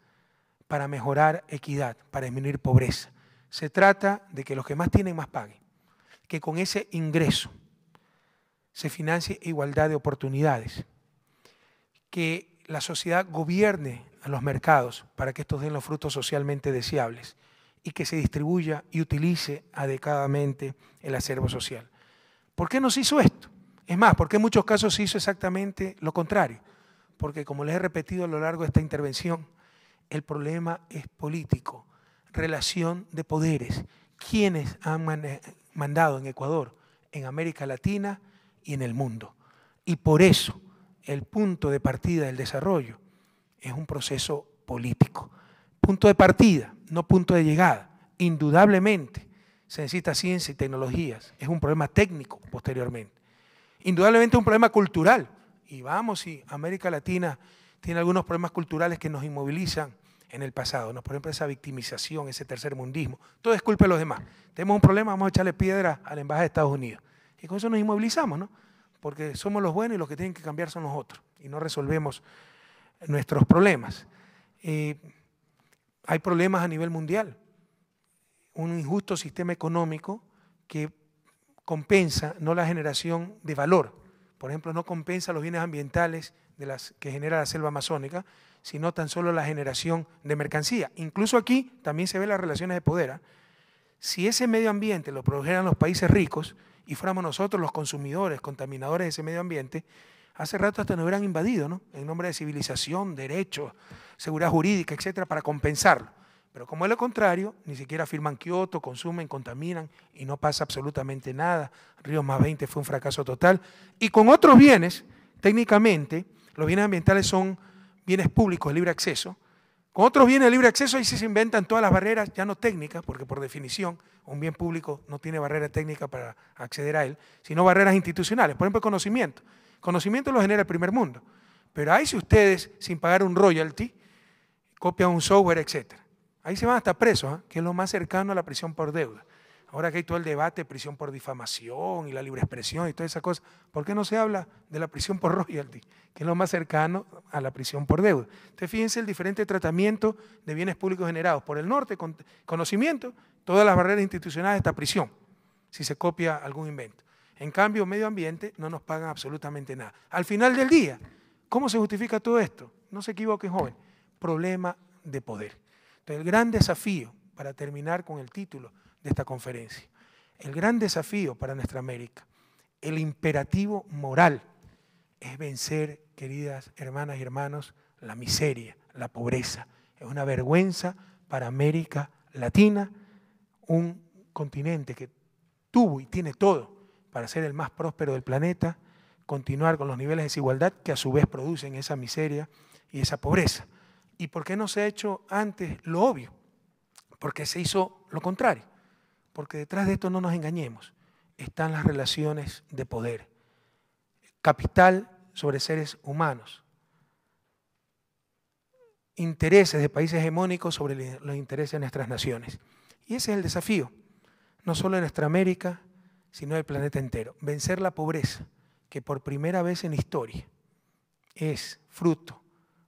para mejorar equidad, para disminuir pobreza. Se trata de que los que más tienen más paguen, que con ese ingreso se financie igualdad de oportunidades, que la sociedad gobierne a los mercados para que estos den los frutos socialmente deseables y que se distribuya y utilice adecuadamente el acervo social. ¿Por qué no se hizo esto? Es más, porque en muchos casos se hizo exactamente lo contrario. Porque como les he repetido a lo largo de esta intervención, el problema es político, relación de poderes. ¿Quiénes han mandado en Ecuador, en América Latina y en el mundo. Y por eso el punto de partida del desarrollo es un proceso político. Punto de partida, no punto de llegada. Indudablemente se necesita ciencia y tecnologías. Es un problema técnico posteriormente. Indudablemente un problema cultural. Y vamos, si América Latina tiene algunos problemas culturales que nos inmovilizan en el pasado. nos Por ejemplo, esa victimización, ese tercer mundismo. Todo es culpa de los demás. Tenemos un problema, vamos a echarle piedra a la Embajada de Estados Unidos. Y con eso nos inmovilizamos, ¿no? Porque somos los buenos y los que tienen que cambiar son los otros. Y no resolvemos nuestros problemas. hay problemas a nivel mundial. Un injusto sistema económico que compensa no la generación de valor. Por ejemplo, no compensa los bienes ambientales de las que genera la selva amazónica, sino tan solo la generación de mercancía. Incluso aquí también se ven las relaciones de poder. ¿ah? Si ese medio ambiente lo produjeran los países ricos, y fuéramos nosotros los consumidores, contaminadores de ese medio ambiente, hace rato hasta nos hubieran invadido, ¿no? En nombre de civilización, derechos, seguridad jurídica, etcétera, para compensarlo. Pero como es lo contrario, ni siquiera firman Kioto, consumen, contaminan y no pasa absolutamente nada. Río más 20 fue un fracaso total. Y con otros bienes, técnicamente, los bienes ambientales son bienes públicos de libre acceso, con otros bienes de libre acceso, ahí sí se inventan todas las barreras, ya no técnicas, porque por definición un bien público no tiene barrera técnica para acceder a él, sino barreras institucionales. Por ejemplo, conocimiento. conocimiento lo genera el primer mundo. Pero ahí si ustedes, sin pagar un royalty, copian un software, etc. Ahí se van hasta presos, ¿ah? que es lo más cercano a la prisión por deuda. Ahora que hay todo el debate, de prisión por difamación y la libre expresión y toda esa cosa, ¿por qué no se habla de la prisión por [laughs] royalty, que es lo más cercano a la prisión por deuda? Entonces, fíjense el diferente tratamiento de bienes públicos generados. Por el norte, con conocimiento, todas las barreras institucionales de esta prisión, si se copia algún invento. En cambio, medio ambiente no nos pagan absolutamente nada. Al final del día, ¿cómo se justifica todo esto? No se equivoquen, joven. Problema de poder. Entonces, el gran desafío, para terminar con el título, de esta conferencia. El gran desafío para nuestra América, el imperativo moral, es vencer, queridas hermanas y hermanos, la miseria, la pobreza. Es una vergüenza para América Latina, un continente que tuvo y tiene todo para ser el más próspero del planeta, continuar con los niveles de desigualdad que a su vez producen esa miseria y esa pobreza. ¿Y por qué no se ha hecho antes lo obvio? Porque se hizo lo contrario porque detrás de esto no nos engañemos, están las relaciones de poder. Capital sobre seres humanos. Intereses de países hegemónicos sobre los intereses de nuestras naciones. Y ese es el desafío, no solo en nuestra América, sino el planeta entero. Vencer la pobreza, que por primera vez en historia es fruto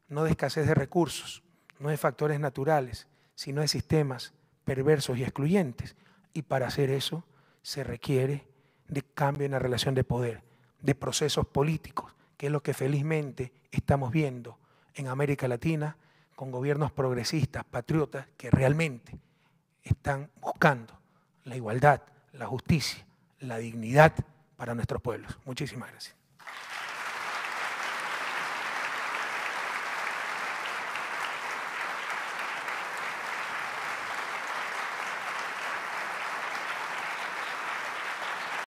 no de escasez de recursos, no de factores naturales, sino de sistemas perversos y excluyentes y para hacer eso se requiere de cambio en la relación de poder, de procesos políticos, que es lo que felizmente estamos viendo en América Latina con gobiernos progresistas, patriotas, que realmente están buscando la igualdad, la justicia, la dignidad para nuestros pueblos. Muchísimas gracias.